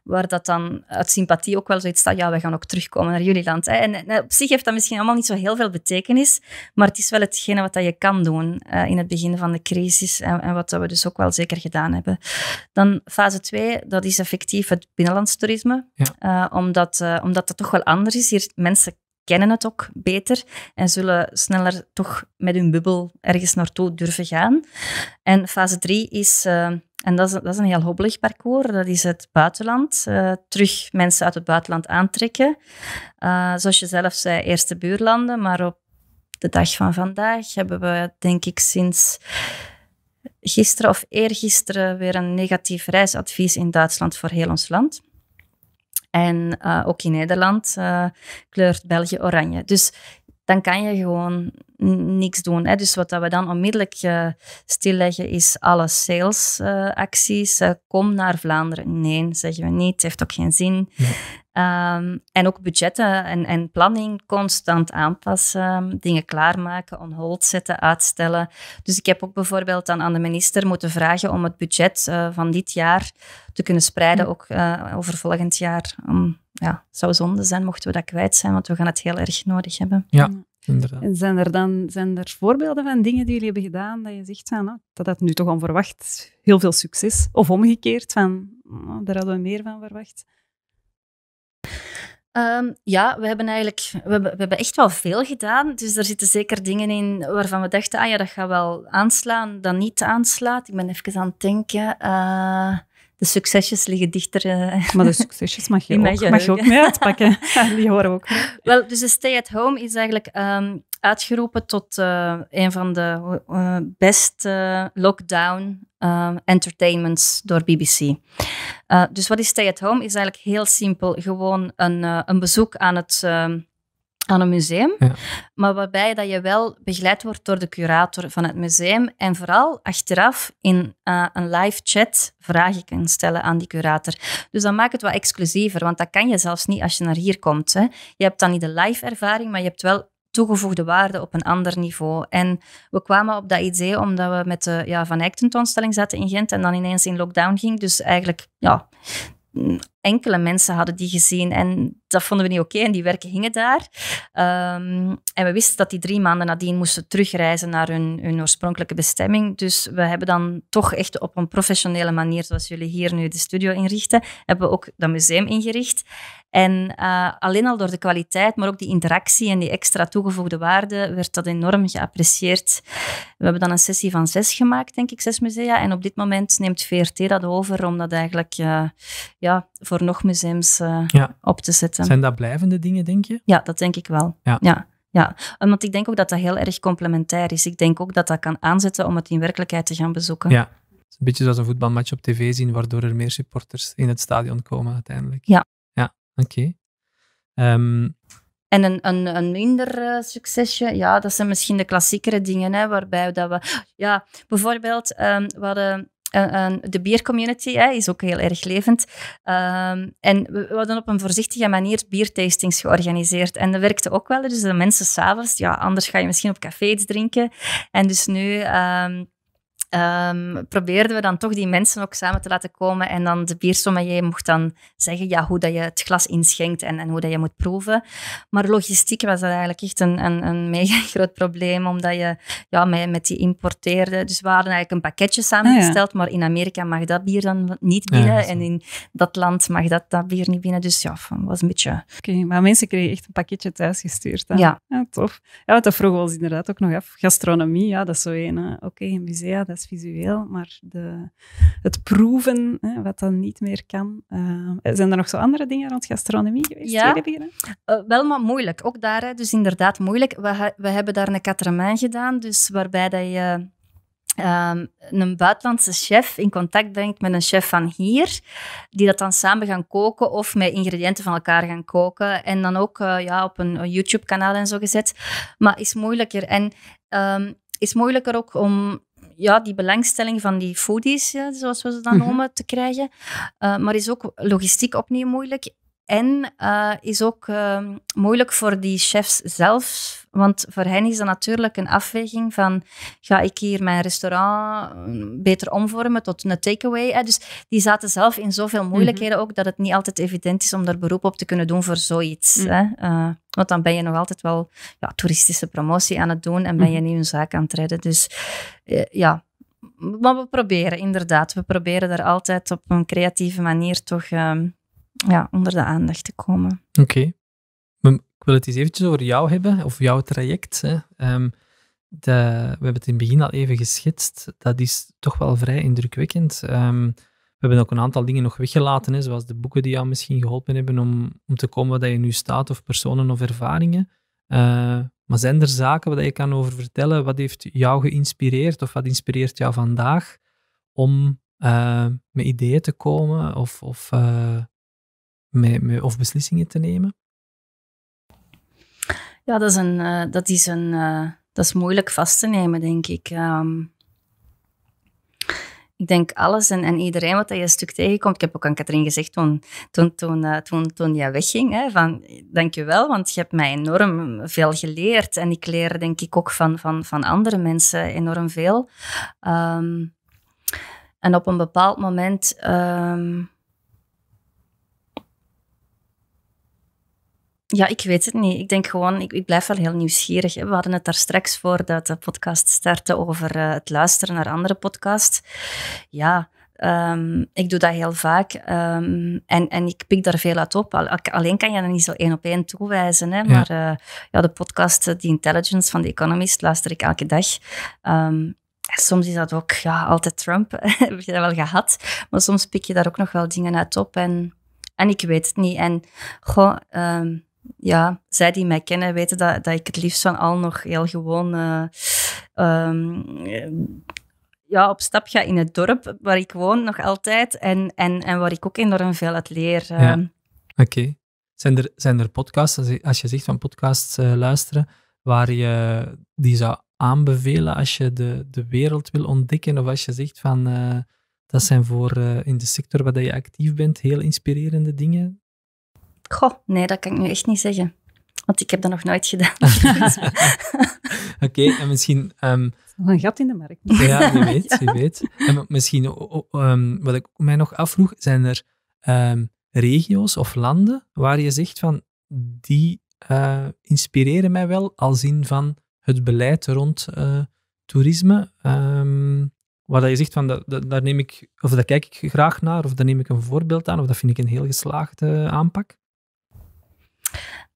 Waar dat dan uit sympathie ook wel zoiets staat, ja, we gaan ook terugkomen naar jullie land. Hè? En, eh, op zich heeft dat misschien allemaal niet zo heel veel betekenis, maar het is wel hetgene wat dat je kan doen eh, in het begin van de crisis en, en wat dat we dus ook wel zeker gedaan hebben. Dan fase 2, dat is effectief het binnenlandstourisme, eh, omdat, omdat dat toch wel anders is. Hier, mensen kennen het ook beter en zullen sneller toch met hun bubbel ergens naartoe durven gaan. En fase 3 is, eh, en dat is, dat is een heel hobbelig parcours, dat is het buitenland. Eh, terug mensen uit het buitenland aantrekken. Eh, zoals je zelf zei, eerste buurlanden, maar op de dag van vandaag hebben we, denk ik, sinds gisteren of eergisteren weer een negatief reisadvies in Duitsland voor heel ons land. En eh, ook in Nederland eh, kleurt België oranje. Dus dan kan je gewoon niks doen. Hè. Dus wat we dan onmiddellijk eh, stilleggen is alle salesacties. kom naar Vlaanderen. Nee, zeggen we niet. Het heeft ook geen zin. Ehm, en ook budgetten en, en, planning constant aanpassen, dingen klaarmaken, on hold zetten, uitstellen. Dus ik heb ook bijvoorbeeld dan aan de minister moeten vragen om het budget eh, van dit jaar te kunnen spreiden, mm. ook eh, over volgend jaar. ja, het zou zonde zijn mochten we dat kwijt zijn, want we gaan het heel erg nodig hebben. Ja, inderdaad. zijn er dan zijn er voorbeelden van dingen die jullie hebben gedaan dat je zegt van, nou, dat nu toch onverwacht heel veel succes? Of omgekeerd, van, nou, daar hadden we meer van verwacht? Um, ja, we hebben eigenlijk we, we, hebben echt wel veel gedaan. Dus er zitten zeker dingen in waarvan we dachten, ah ja, dat gaat wel aanslaan, dan niet aanslaat. Ik ben even aan het denken. Eh, de succesjes liggen dichter. Eh, maar de succesjes mag je, ook, mag je ook, mee uitpakken. Die horen we ook. Wel, dus de stay at home is eigenlijk ehm, uitgeroepen tot eh, een van de uh, best lockdown ehm, entertainments door BBC. dus wat is stay at home? Is eigenlijk heel simpel. Gewoon een, een bezoek aan het. Ehm, aan een museum. Maar waarbij dat je wel begeleid wordt door de curator van het museum. En vooral achteraf in eh, een live chat vragen kan stellen aan die curator. Dus dat maakt het wat exclusiever, want dat kan je zelfs niet als je naar hier komt. Hè. Je hebt dan niet de live ervaring, maar je hebt wel toegevoegde waarde op een ander niveau. En we kwamen op dat idee omdat we met de ja, Van Eyck tentoonstelling zaten in Gent en dan ineens in lockdown ging. Dus eigenlijk, ja, enkele mensen hadden die gezien en dat vonden we niet oké en die werken hingen daar. Ehm, en we wisten dat die drie maanden nadien moesten terugreizen naar hun, hun oorspronkelijke bestemming. Dus we hebben dan toch echt op een professionele manier, zoals jullie hier nu de studio inrichten, hebben we ook dat museum ingericht. En eh, alleen al door de kwaliteit, maar ook die interactie en die extra toegevoegde waarde, werd dat enorm geapprecieerd. We hebben dan een sessie van zes gemaakt, denk ik, zes musea. En op dit moment neemt VRT dat over om dat eigenlijk eh, ja, voor nog museums eh, op te zetten. Zijn dat blijvende dingen, denk je? Ja, dat denk ik wel. ja. ja. Ja, want ik denk ook dat dat heel erg complementair is. Ik denk ook dat dat kan aanzetten om het in werkelijkheid te gaan bezoeken. Ja, een beetje zoals een voetbalmatch op tv zien, waardoor er meer supporters in het stadion komen uiteindelijk. Ja. Oké. Okay. Ehm, en een, een, een minder eh, succesje, ja, dat zijn misschien de klassiekere dingen, hè, waarbij dat we... Ja, bijvoorbeeld, ehm, we hadden de biercommunity hè, is ook heel erg levend. Ehm, en we, hadden op een voorzichtige manier biertastings georganiseerd. En dat werkte ook wel. Dus de mensen s'avonds, ja, anders ga je misschien op café iets drinken. En dus nu Ehm, probeerden we dan toch die mensen ook samen te laten komen. En dan de biersommelier mocht dan zeggen ja, hoe dat je het glas inschenkt en, en hoe dat je moet proeven. Maar logistiek was dat eigenlijk echt een, een, een mega groot probleem, omdat je ja, met, die importeerde... Dus we hadden eigenlijk een pakketje samengesteld, ah, maar in Amerika mag dat bier dan niet binnen. en in dat land mag dat, dat bier niet binnen. Dus ja, dat was een beetje... Oké, maar mensen kregen echt een pakketje thuis gestuurd. Ja. Tof. Ja, want dat vroegen we ons inderdaad ook nog af. Gastronomie, ja, dat is zo een. Eh, oké, okay, musea, dat visueel, maar de, het proeven, hè, wat dan niet meer kan. Eh, zijn er nog zo andere dingen rond gastronomie geweest? Ja, eh, wel, maar moeilijk. Ook daar, dus inderdaad moeilijk. We, we hebben daar een katermijn gedaan, dus waarbij dat je... Ehm, een buitenlandse chef in contact brengt met een chef van hier, die dat dan samen gaan koken of met ingrediënten van elkaar gaan koken. En dan ook eh, ja, op een, YouTube-kanaal en zo gezet. Maar is moeilijker. En ehm, is moeilijker ook om ja, die belangstelling van die foodies, ja, zoals we ze dan mhm. noemen, te krijgen. Eh, maar is ook logistiek opnieuw moeilijk. En eh, is ook ehm, moeilijk voor die chefs zelf. Want voor hen is dat natuurlijk een afweging van... Ga ik hier mijn restaurant mm, beter omvormen tot een takeaway? Dus die zaten zelf in zoveel mhm. moeilijkheden ook... dat het niet altijd evident is om daar beroep op te kunnen doen voor zoiets. Mhm. hè? Eh, want dan ben je nog altijd wel ja, toeristische promotie aan het doen... en ben je mhm. niet een zaak aan het redden. Dus eh, ja... Maar we proberen inderdaad. We proberen daar altijd op een creatieve manier toch... Ehm, ja, onder de aandacht te komen. Oké. Ik wil het eens eventjes over jou hebben, of jouw traject. Hè. Ehm, de, we hebben het in het begin al even geschetst. Dat is toch wel vrij indrukwekkend. Ehm, we hebben ook een aantal dingen nog weggelaten, hè, zoals de boeken die jou misschien geholpen hebben om, om te komen waar je nu staat, of personen of ervaringen. Eh, maar zijn er zaken waar je kan over vertellen? Wat heeft jou geïnspireerd of wat inspireert jou vandaag om eh, met ideeën te komen of, of eh, met, of beslissingen te nemen? Ja, dat is, een, eh, dat, is een, eh, dat is moeilijk vast te nemen, denk ik. Ehm, ik denk alles en, en iedereen wat je een stuk tegenkomt. Ik heb ook aan Katrien gezegd toen, toen, toen, uh, toen, toen jij wegging, hè, van wel, want je hebt mij enorm veel geleerd. En ik leer denk ik ook van, van, van andere mensen enorm veel. Ehm, en op een bepaald moment... Ehm, Ja, ik weet het niet. Ik denk gewoon, ik, ik blijf wel heel nieuwsgierig. Hè. We hadden het daar straks voor dat de podcast startte over eh, het luisteren naar andere podcasts. Ja, ehm, ik doe dat heel vaak ehm, en, en ik pik daar veel uit op. Alleen kan je dat niet zo één op één toewijzen. Hè. Maar eh, ja, de podcast eh, The Intelligence van The Economist luister ik elke dag. Ehm, soms is dat ook ja, altijd Trump, heb je dat wel gehad. Maar soms pik je daar ook nog wel dingen uit op en, en ik weet het niet. En goh ja, zij die mij kennen weten dat, dat ik het liefst van al nog heel gewoon eh, ehm, ja, op stap ga in het dorp waar ik woon nog altijd en, en, en waar ik ook enorm veel uit leer. Ehm. Oké. Zijn, er, zijn er podcasts, als je, als je zegt van podcasts eh, luisteren, waar je die zou aanbevelen als je de, de wereld wil ontdekken of als je zegt van... Eh, dat zijn voor in de sector waar je actief bent heel inspirerende dingen. Goh, nee, dat kan ik nu echt niet zeggen. Want ik heb dat nog nooit gedaan. Oké, okay, en misschien... Ehm, een gat in de markt. Ja, je weet, je weet. En misschien, ehm, wat ik mij nog afvroeg, zijn er ehm, regio's of landen waar je zegt van, die eh, inspireren mij wel, als zin van het beleid rond eh, toerisme, waar je zegt van, dat, daar neem ik, of daar kijk ik graag naar, of daar neem ik een voorbeeld aan, of dat vind ik een heel geslaagde eh, aanpak?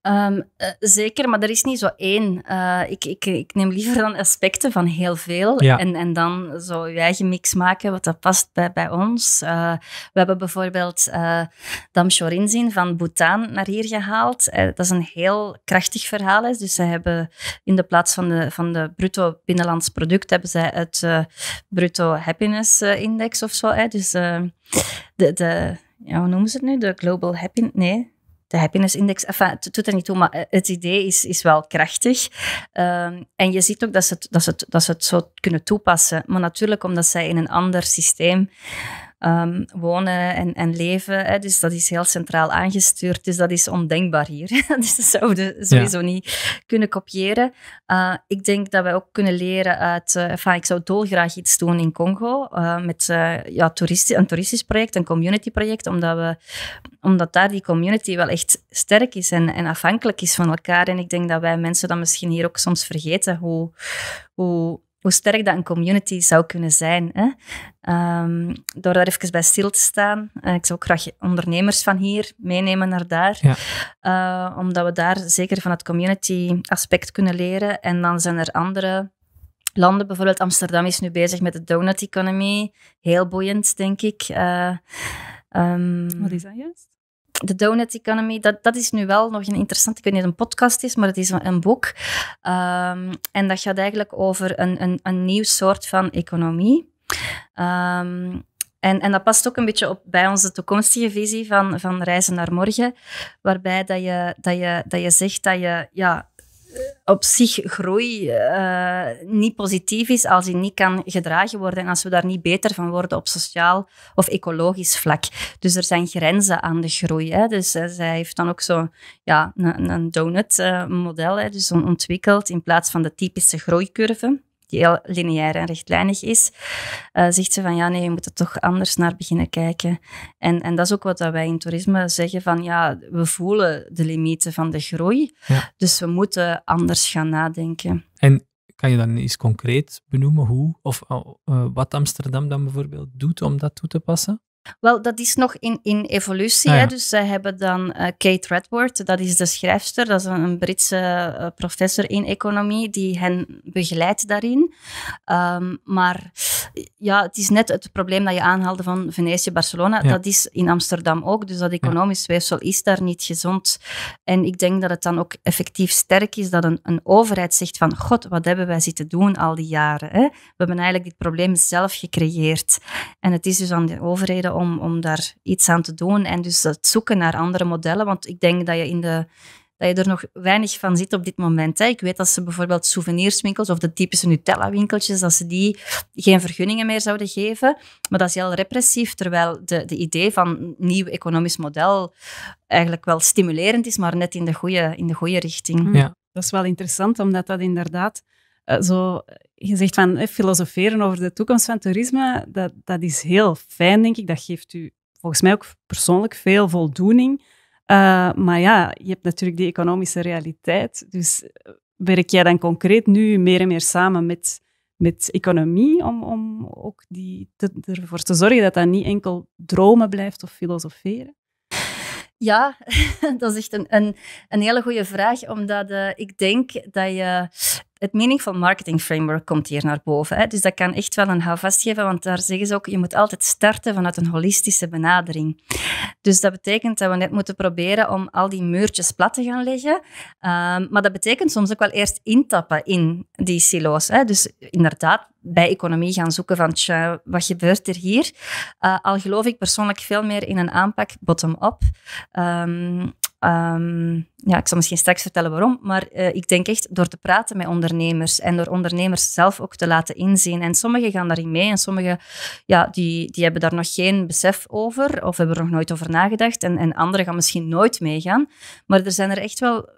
Ehm, eh, zeker, maar er is niet zo één. Eh, ik, ik, ik, neem liever dan aspecten van heel veel en, en dan zo je eigen mix maken wat dat past bij, bij ons. Eh, we hebben bijvoorbeeld Shorinzin van Bhutan naar hier gehaald. dat is een heel krachtig verhaal. Dus ze hebben in de plaats van de, van de bruto binnenlands product hebben zij het bruto happiness index of zo. Dus de, de, ja, hoe noemen ze het nu? De global happiness... Nee de happiness index. Enfin, het doet er niet toe, maar eh, het idee is, is wel krachtig. Ehm, en je ziet ook dat ze, dat, ze dat ze het zo kunnen toepassen. Maar natuurlijk, omdat zij in een ander systeem Ehm, wonen en, leven. Hè. Dus dat is heel centraal aangestuurd. Dus dat is ondenkbaar hier. dus dat zouden we sowieso niet kunnen kopiëren. Eh, ik denk dat wij ook kunnen leren uit... Uh, ik zou dolgraag iets doen in Congo. Eh, met ja, een toeristisch project, een community project. Omdat, we, omdat daar die community wel echt sterk is en, en afhankelijk is van elkaar. En ik denk dat wij mensen dat misschien hier ook soms vergeten. Hoe, hoe hoe sterk dat een community zou kunnen zijn. Hè? Ehm, door daar even bij stil te staan. Eh, ik zou ook graag ondernemers van hier meenemen naar daar. Eh, omdat we daar zeker van het community aspect kunnen leren. En dan zijn er andere landen. Bijvoorbeeld Amsterdam is nu bezig met de donut economy. Heel boeiend, denk ik. Eh, ehm, Wat is dat juist? de Donut Economy, dat, dat is nu wel nog een interessant, ik weet niet of het een podcast is, maar het is een, boek. Ehm, en dat gaat eigenlijk over een, een, een nieuw soort van economie. Ehm, en, en, dat past ook een beetje op bij onze toekomstige visie van, van reizen naar morgen, waarbij dat je, dat, je, dat je zegt dat je ja, op zich groei eh, niet positief is als die niet kan gedragen worden en als we daar niet beter van worden op sociaal of ecologisch vlak. Dus er zijn grenzen aan de groei. Hè. Dus eh, zij heeft dan ook zo ja, een, een donut-model dus ontwikkeld in plaats van de typische groeicurve heel lineair en rechtlijnig is, eh, zegt ze van ja, nee, je moet er toch anders naar beginnen kijken. En, en dat is ook wat dat wij in toerisme zeggen van ja, we voelen de limieten van de groei, dus we moeten anders gaan nadenken. En kan je dan iets concreet benoemen hoe of eh, eh, wat Amsterdam dan bijvoorbeeld doet om dat toe te passen? Wel, dat is nog in, in evolutie. Ah, hè? Dus ze hebben dan eh, Kate Redworth, dat is de schrijfster, dat is een, Britse eh, professor in economie, die hen begeleidt daarin. Ehm, maar ja, het is net het probleem dat je aanhaalde van Venetië, Barcelona. Dat is in Amsterdam ook, dus dat economisch weefsel is daar niet gezond. En ik denk dat het dan ook effectief sterk is dat een, een overheid zegt van, god, wat hebben wij zitten doen al die jaren? Hè? We hebben eigenlijk dit probleem zelf gecreëerd. En het is dus aan de overheden om, om daar iets aan te doen. En dus het zoeken naar andere modellen. Want ik denk dat je, in de, dat je er nog weinig van ziet op dit moment. Hè. Ik weet dat ze bijvoorbeeld souvenirswinkels of de typische Nutella-winkeltjes, dat ze die geen vergunningen meer zouden geven. Maar dat is heel repressief, terwijl de, de idee van een nieuw economisch model eigenlijk wel stimulerend is, maar net in de goede, in de goede richting. Ja. Dat is wel interessant, omdat dat inderdaad eh, zo, gezegd eh, van eh, filosoferen over de toekomst van toerisme, dat, dat is heel fijn, denk ik. Dat geeft u volgens mij ook persoonlijk veel voldoening. maar ja, je hebt natuurlijk die economische realiteit. Dus werk jij dan concreet nu meer en meer samen met, met economie om, om ook die, ervoor te zorgen dat dat niet enkel dromen blijft of filosoferen? Ja, dat is echt een, een, hele goede vraag, omdat ik denk dat je het mening van marketing framework komt hier naar boven. Hè. Dus dat kan echt wel een houvast geven, want daar zeggen ze ook, je moet altijd starten vanuit een holistische benadering. Dus dat betekent dat we net moeten proberen om al die muurtjes plat te gaan leggen. Ehm, maar dat betekent soms ook wel eerst intappen in die silo's. Hè. Dus inderdaad, bij economie gaan zoeken van wat gebeurt er hier? Uh, al geloof ik persoonlijk veel meer in een aanpak bottom-up. Ehm, Ehm, ja, ik zal misschien straks vertellen waarom, maar eh, ik denk echt door te praten met ondernemers en door ondernemers zelf ook te laten inzien. En sommigen gaan daarin mee en sommigen ja, die, die hebben daar nog geen besef over of hebben er nog nooit over nagedacht en, en anderen gaan misschien nooit meegaan. Maar er zijn er echt wel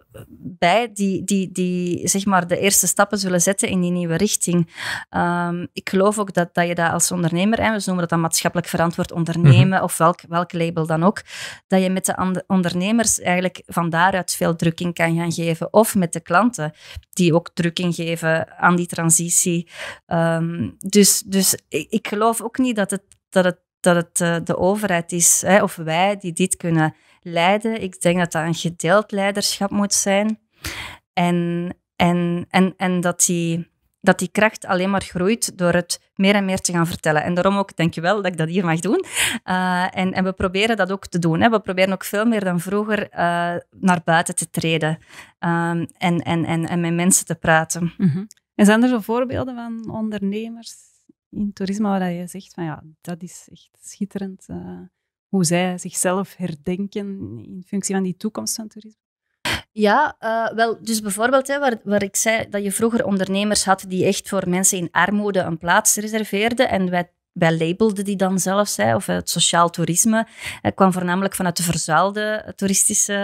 bij die, die, die zeg maar de eerste stappen zullen zetten in die nieuwe richting. Ehm, ik geloof ook dat, dat je dat als ondernemer, en we noemen dat dan maatschappelijk verantwoord ondernemen, mhm. of welk, welk label dan ook, dat je met de ondernemers eigenlijk van daaruit veel drukking kan gaan geven. Of met de klanten, die ook drukking geven aan die transitie. Ehm, dus dus ik, ik geloof ook niet dat het, dat het dat het eh, de overheid is, hè, of wij, die dit kunnen leiden. Ik denk dat dat een gedeeld leiderschap moet zijn. En, en, en, en dat, die, dat die kracht alleen maar groeit door het meer en meer te gaan vertellen. En daarom ook, denk je wel dat ik dat hier mag doen. Eh, en, en we proberen dat ook te doen. Hè. We proberen ook veel meer dan vroeger eh, naar buiten te treden ehm, en, en, en, en met mensen te praten. Mm En zijn er zo voorbeelden van ondernemers in toerisme waar je zegt van ja, dat is echt schitterend. Eh, hoe zij zichzelf herdenken in functie van die toekomst van toerisme? Ja, eh, wel, dus bijvoorbeeld hè, waar, waar ik zei dat je vroeger ondernemers had die echt voor mensen in armoede een plaats reserveerden. En wij bij labelden die dan zelfs, hè, of eh, het sociaal toerisme, het eh, kwam voornamelijk vanuit de verzuilde eh, toeristische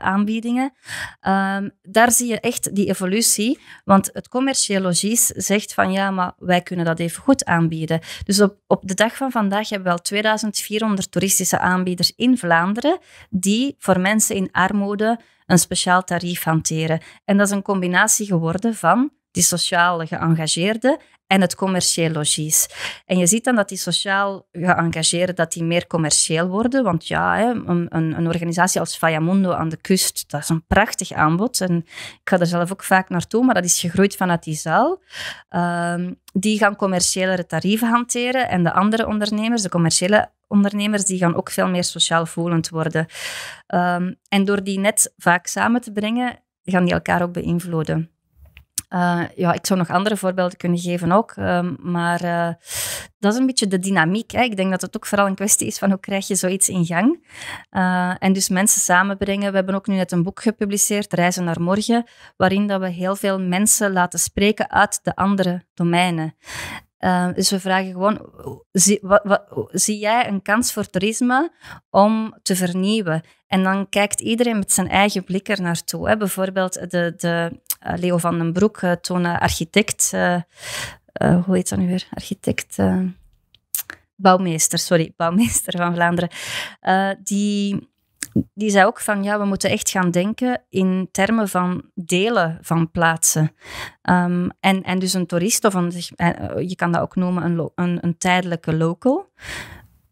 aanbiedingen. Ehm, daar zie je echt die evolutie, want het commerciële logies zegt van ja, maar wij kunnen dat even goed aanbieden. Dus op, op de dag van vandaag hebben we al 2400 toeristische aanbieders in Vlaanderen die voor mensen in armoede een speciaal tarief hanteren. En dat is een combinatie geworden van die sociaal geëngageerden en het commerciële logies. En je ziet dan dat die sociaal geëngageerden dat die meer commercieel worden. Want ja, een, een, organisatie als Fayamundo aan de kust, dat is een prachtig aanbod. En ik ga er zelf ook vaak naartoe, maar dat is gegroeid vanuit die zaal. Ehm, die gaan commerciëlere tarieven hanteren. En de andere ondernemers, de commerciële ondernemers, die gaan ook veel meer sociaal voelend worden. Ehm, en door die net vaak samen te brengen, gaan die elkaar ook beïnvloeden. Eh, ja, ik zou nog andere voorbeelden kunnen geven ook. Ehm, maar eh, dat is een beetje de dynamiek. Hè. Ik denk dat het ook vooral een kwestie is van hoe krijg je zoiets in gang. Uh, en dus mensen samenbrengen. We hebben ook nu net een boek gepubliceerd, Reizen naar Morgen, waarin dat we heel veel mensen laten spreken uit de andere domeinen. dus we vragen gewoon, zie, wat, zie, jij een kans voor toerisme om te vernieuwen? En dan kijkt iedereen met zijn eigen blik er naartoe. Bijvoorbeeld de, de, eh, Leo van den Broek, eh, toen architect, eh, hoe heet dat nu weer? Architect bouwmeester, sorry, bouwmeester van Vlaanderen, die, die zei ook van ja, we moeten echt gaan denken in termen van delen van plaatsen. Ehm, en, en dus een toerist of een, je kan dat ook noemen een, een, een tijdelijke local.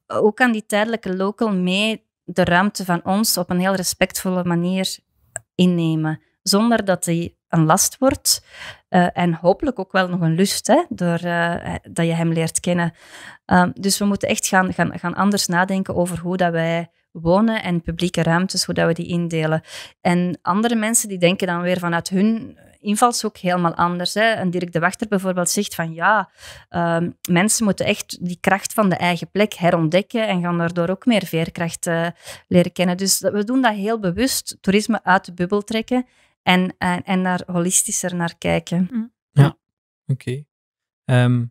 Hoe kan die tijdelijke local mee de ruimte van ons op een heel respectvolle manier innemen? Zonder dat die een last wordt. Eh, en hopelijk ook wel nog een lust, hè, door, eh, dat je hem leert kennen. Ehm, dus we moeten echt gaan, gaan, gaan anders nadenken over hoe dat wij wonen en publieke ruimtes, hoe dat we die indelen. En andere mensen die denken dan weer vanuit hun invalshoek helemaal anders. Hè. En Dirk de Wachter bijvoorbeeld zegt van ja, ehm, mensen moeten echt die kracht van de eigen plek herontdekken en gaan daardoor ook meer veerkracht eh, leren kennen. Dus we doen dat heel bewust, toerisme uit de bubbel trekken en, en, eh, en daar holistischer naar kijken. Mm. Ja, oké. Ehm,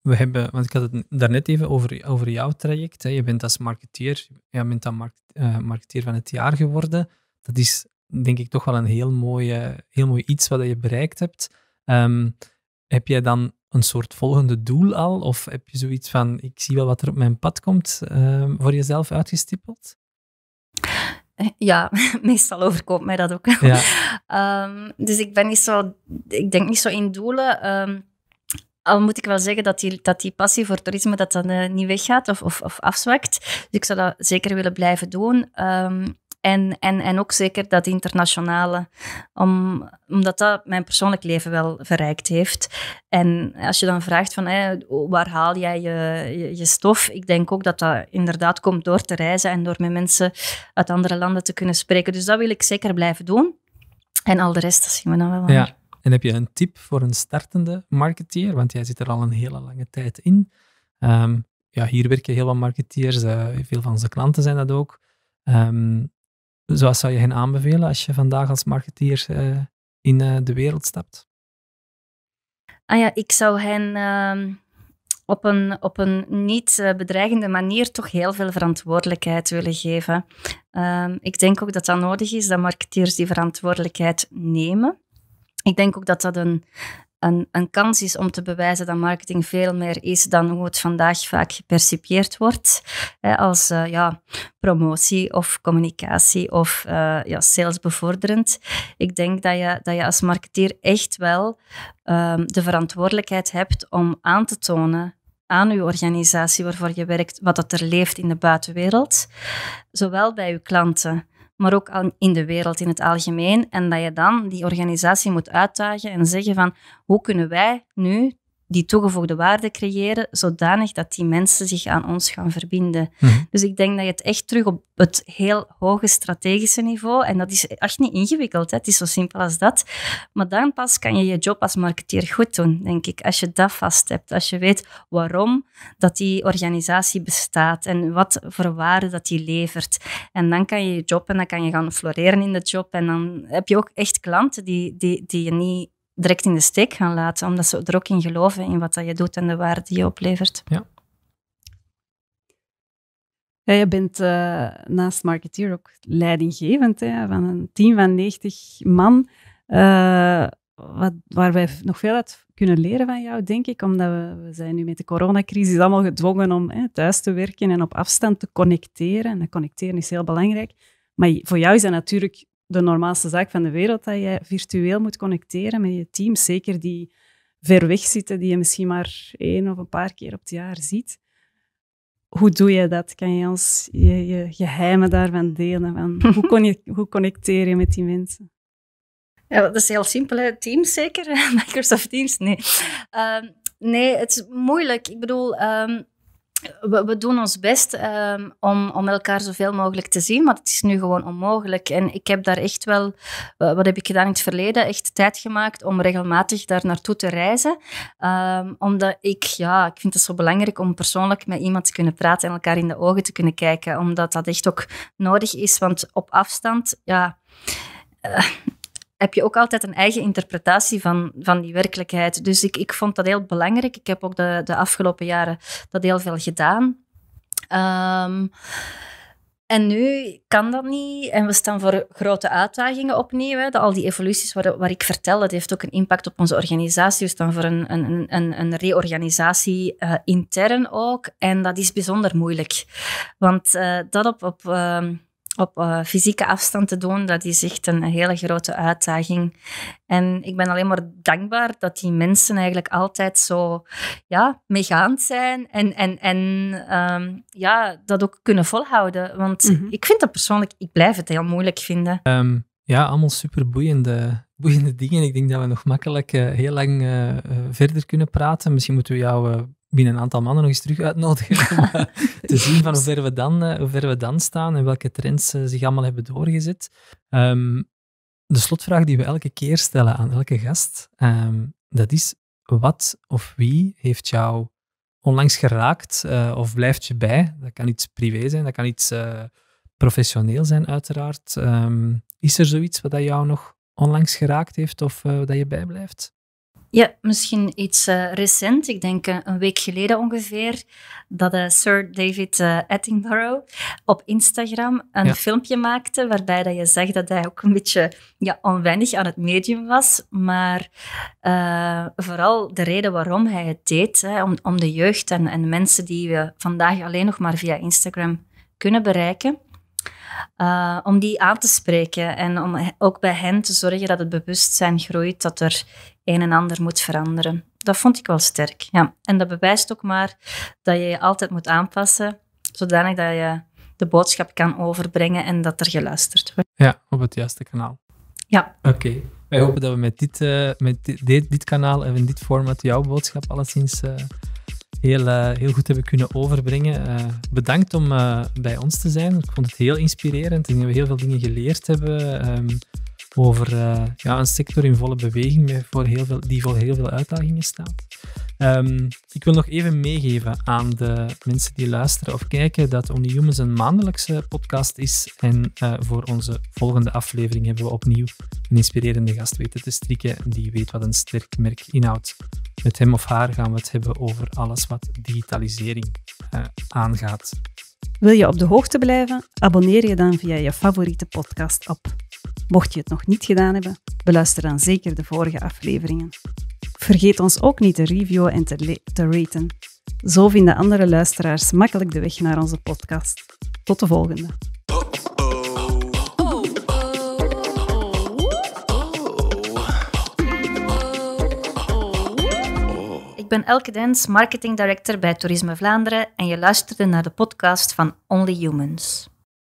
we hebben, want ik had het daarnet even over, over jouw traject. Je bent als marketeer, je bent dan market, eh, marketeer van het jaar geworden. Dat is denk ik toch wel een heel mooi, heel mooi iets wat je bereikt hebt. Ehm, heb jij dan een soort volgende doel al? Of heb je zoiets van, ik zie wel wat er op mijn pad komt, ehm, voor jezelf uitgestippeld? ja, meestal overkomt mij dat ook. Ehm, dus ik ben niet zo, ik denk niet zo in doelen. Ehm, al moet ik wel zeggen dat die, dat die passie voor toerisme dat dan eh, niet weggaat of, of, of afzwakt. Dus ik zou dat zeker willen blijven doen. Ehm, en, en, en ook zeker dat internationale, omdat dat mijn persoonlijk leven wel verrijkt heeft. En als je dan vraagt van waar haal jij je, je, stof, ik denk ook dat dat inderdaad komt door te reizen en door met mensen uit andere landen te kunnen spreken. Dus dat wil ik zeker blijven doen. En al de rest, zien we dan wel. aan. Ja. En heb je een tip voor een startende marketeer? Want jij zit er al een hele lange tijd in. Ehm, ja, hier werken heel wat marketeers. Eh, veel van onze klanten zijn dat ook. Um, Zoals dus zou je hen aanbevelen als je vandaag als marketeer eh, in eh, de wereld stapt? Ah ja, ik zou hen ehm, op, een, op een niet eh, bedreigende manier toch heel veel verantwoordelijkheid willen geven. Ehm, ik denk ook dat dat nodig is, dat marketeers die verantwoordelijkheid nemen. Ik denk ook dat dat een, een, kans is om te bewijzen dat marketing veel meer is dan hoe het vandaag vaak gepercipieerd wordt. Hè, als eh, ja, promotie of communicatie of uh, ja, sales Ik denk dat je, dat je als marketeer echt wel ehm, de verantwoordelijkheid hebt om aan te tonen aan uw organisatie waarvoor je werkt, wat dat er leeft in de buitenwereld, zowel bij uw klanten maar ook in de wereld in het algemeen. En dat je dan die organisatie moet uitdagen en zeggen van hoe kunnen wij nu die toegevoegde waarde creëren, zodanig dat die mensen zich aan ons gaan verbinden. Mhm. Dus ik denk dat je het echt terug op het heel hoge strategische niveau, en dat is echt niet ingewikkeld, hè? het is zo simpel als dat, maar dan pas kan je je job als marketeer goed doen, denk ik, als je dat vast hebt, als je weet waarom dat die organisatie bestaat en wat voor waarde dat die levert. En dan kan je je job en dan kan je gaan floreren in de job en dan heb je ook echt klanten die, die, die je niet direct in de steek gaan laten, omdat ze er ook in geloven in wat dat je doet en de waarde die je oplevert. Ja. Ja, je bent eh, naast marketeer ook leidinggevend hè, van een team van 90 man. Eh, wat, waar wij nog veel uit kunnen leren van jou, denk ik, omdat we, we zijn nu met de coronacrisis allemaal gedwongen om hè, thuis te werken en op afstand te connecteren. En dat connecteren is heel belangrijk. Maar voor jou is dat natuurlijk de normaalste zaak van de wereld dat je virtueel moet connecteren met je team. Zeker die ver weg zitten, die je misschien maar één of een paar keer op het jaar ziet. Hoe doe je dat? Kan je ons je, je geheimen daarvan delen? Van hoe, kon je, hoe connecteer je met die mensen? Ja, dat is heel simpel. Hè? Teams zeker? Microsoft Teams? Nee. Ehm, nee, het is moeilijk. Ik bedoel, ehm, we, doen ons best ehm, om, om elkaar zoveel mogelijk te zien, maar het is nu gewoon onmogelijk. En ik heb daar echt wel, wat heb ik gedaan in het verleden, echt tijd gemaakt om regelmatig daar naartoe te reizen. Ehm, omdat ik, ja, ik vind het zo belangrijk om persoonlijk met iemand te kunnen praten en elkaar in de ogen te kunnen kijken. Omdat dat echt ook nodig is, want op afstand, ja... Eh, heb je ook altijd een eigen interpretatie van, van die werkelijkheid. Dus ik, ik vond dat heel belangrijk. Ik heb ook de, de afgelopen jaren dat heel veel gedaan. Ehm, en nu kan dat niet. En we staan voor grote uitdagingen opnieuw. Al die evoluties waar, waar, ik vertel, dat heeft ook een impact op onze organisatie. We staan voor een, een, een, een reorganisatie eh, intern ook. En dat is bijzonder moeilijk. Want eh, dat op, op ehm, op eh, fysieke afstand te doen, dat is echt een hele grote uitdaging. En ik ben alleen maar dankbaar dat die mensen eigenlijk altijd zo ja, meegaand zijn en, en, en ehm, ja, dat ook kunnen volhouden. Want mhm. ik vind dat persoonlijk, ik blijf het heel moeilijk vinden. Ehm, ja, allemaal super boeiende, boeiende dingen. Ik denk dat we nog makkelijk eh, heel lang eh, verder kunnen praten. Misschien moeten we jou binnen een aantal mannen nog eens terug uitnodigen. om te zien van hoe ver, we dan, eh, hoe ver we dan staan en welke trends eh, zich allemaal hebben doorgezet. Ehm, de slotvraag die we elke keer stellen aan elke gast, ehm, dat is wat of wie heeft jou onlangs geraakt eh, of blijft je bij? Dat kan iets privé zijn, dat kan iets professioneel zijn uiteraard. Ehm, is er zoiets wat dat jou nog onlangs geraakt heeft of uh, dat je bijblijft? Ja, misschien iets uh, recent. Ik denk eh, een week geleden ongeveer. Dat eh, Sir David Attenborough op Instagram een filmpje maakte. Waarbij dat je zegt dat hij ook een beetje ja, onwennig aan het medium was. Maar vooral de reden waarom hij het deed. Hè, om, om, de jeugd en, en mensen die we vandaag alleen nog maar via Instagram kunnen bereiken. om die aan te spreken en om ook bij hen te zorgen dat het bewustzijn groeit dat er een en ander moet veranderen. Dat vond ik wel sterk. Ja. En dat bewijst ook maar dat je je altijd moet aanpassen, zodanig dat je de boodschap kan overbrengen en dat er geluisterd wordt. Ja, op het juiste kanaal. Ja. Oké. Wij hopen dat we met dit, eh, met dit, dit, kanaal en in dit format jouw boodschap alleszins uh, heel, eh, heel goed hebben kunnen overbrengen. bedankt om bij ons te zijn. Ik vond het heel inspirerend en we heel veel dingen geleerd hebben. Ehm, over eh, ja, een sector in volle beweging voor heel veel, die voor heel veel uitdagingen staat. Ehm, ik wil nog even meegeven aan de mensen die luisteren of kijken dat Only Humans een maandelijkse podcast is. En eh, voor onze volgende aflevering hebben we opnieuw een inspirerende gast weten te strikken die weet wat een sterk merk inhoudt. Met hem of haar gaan we het hebben over alles wat digitalisering eh, aangaat. Wil je op de hoogte blijven? Abonneer je dan via je favoriete podcast-app. Mocht je het nog niet gedaan hebben, beluister dan zeker de vorige afleveringen. Vergeet ons ook niet te reviewen en te, te raten. Zo vinden andere luisteraars makkelijk de weg naar onze podcast. Tot de volgende. Ik ben Elke Dens, marketing director bij Toerisme Vlaanderen en je luisterde naar de podcast van Only Humans.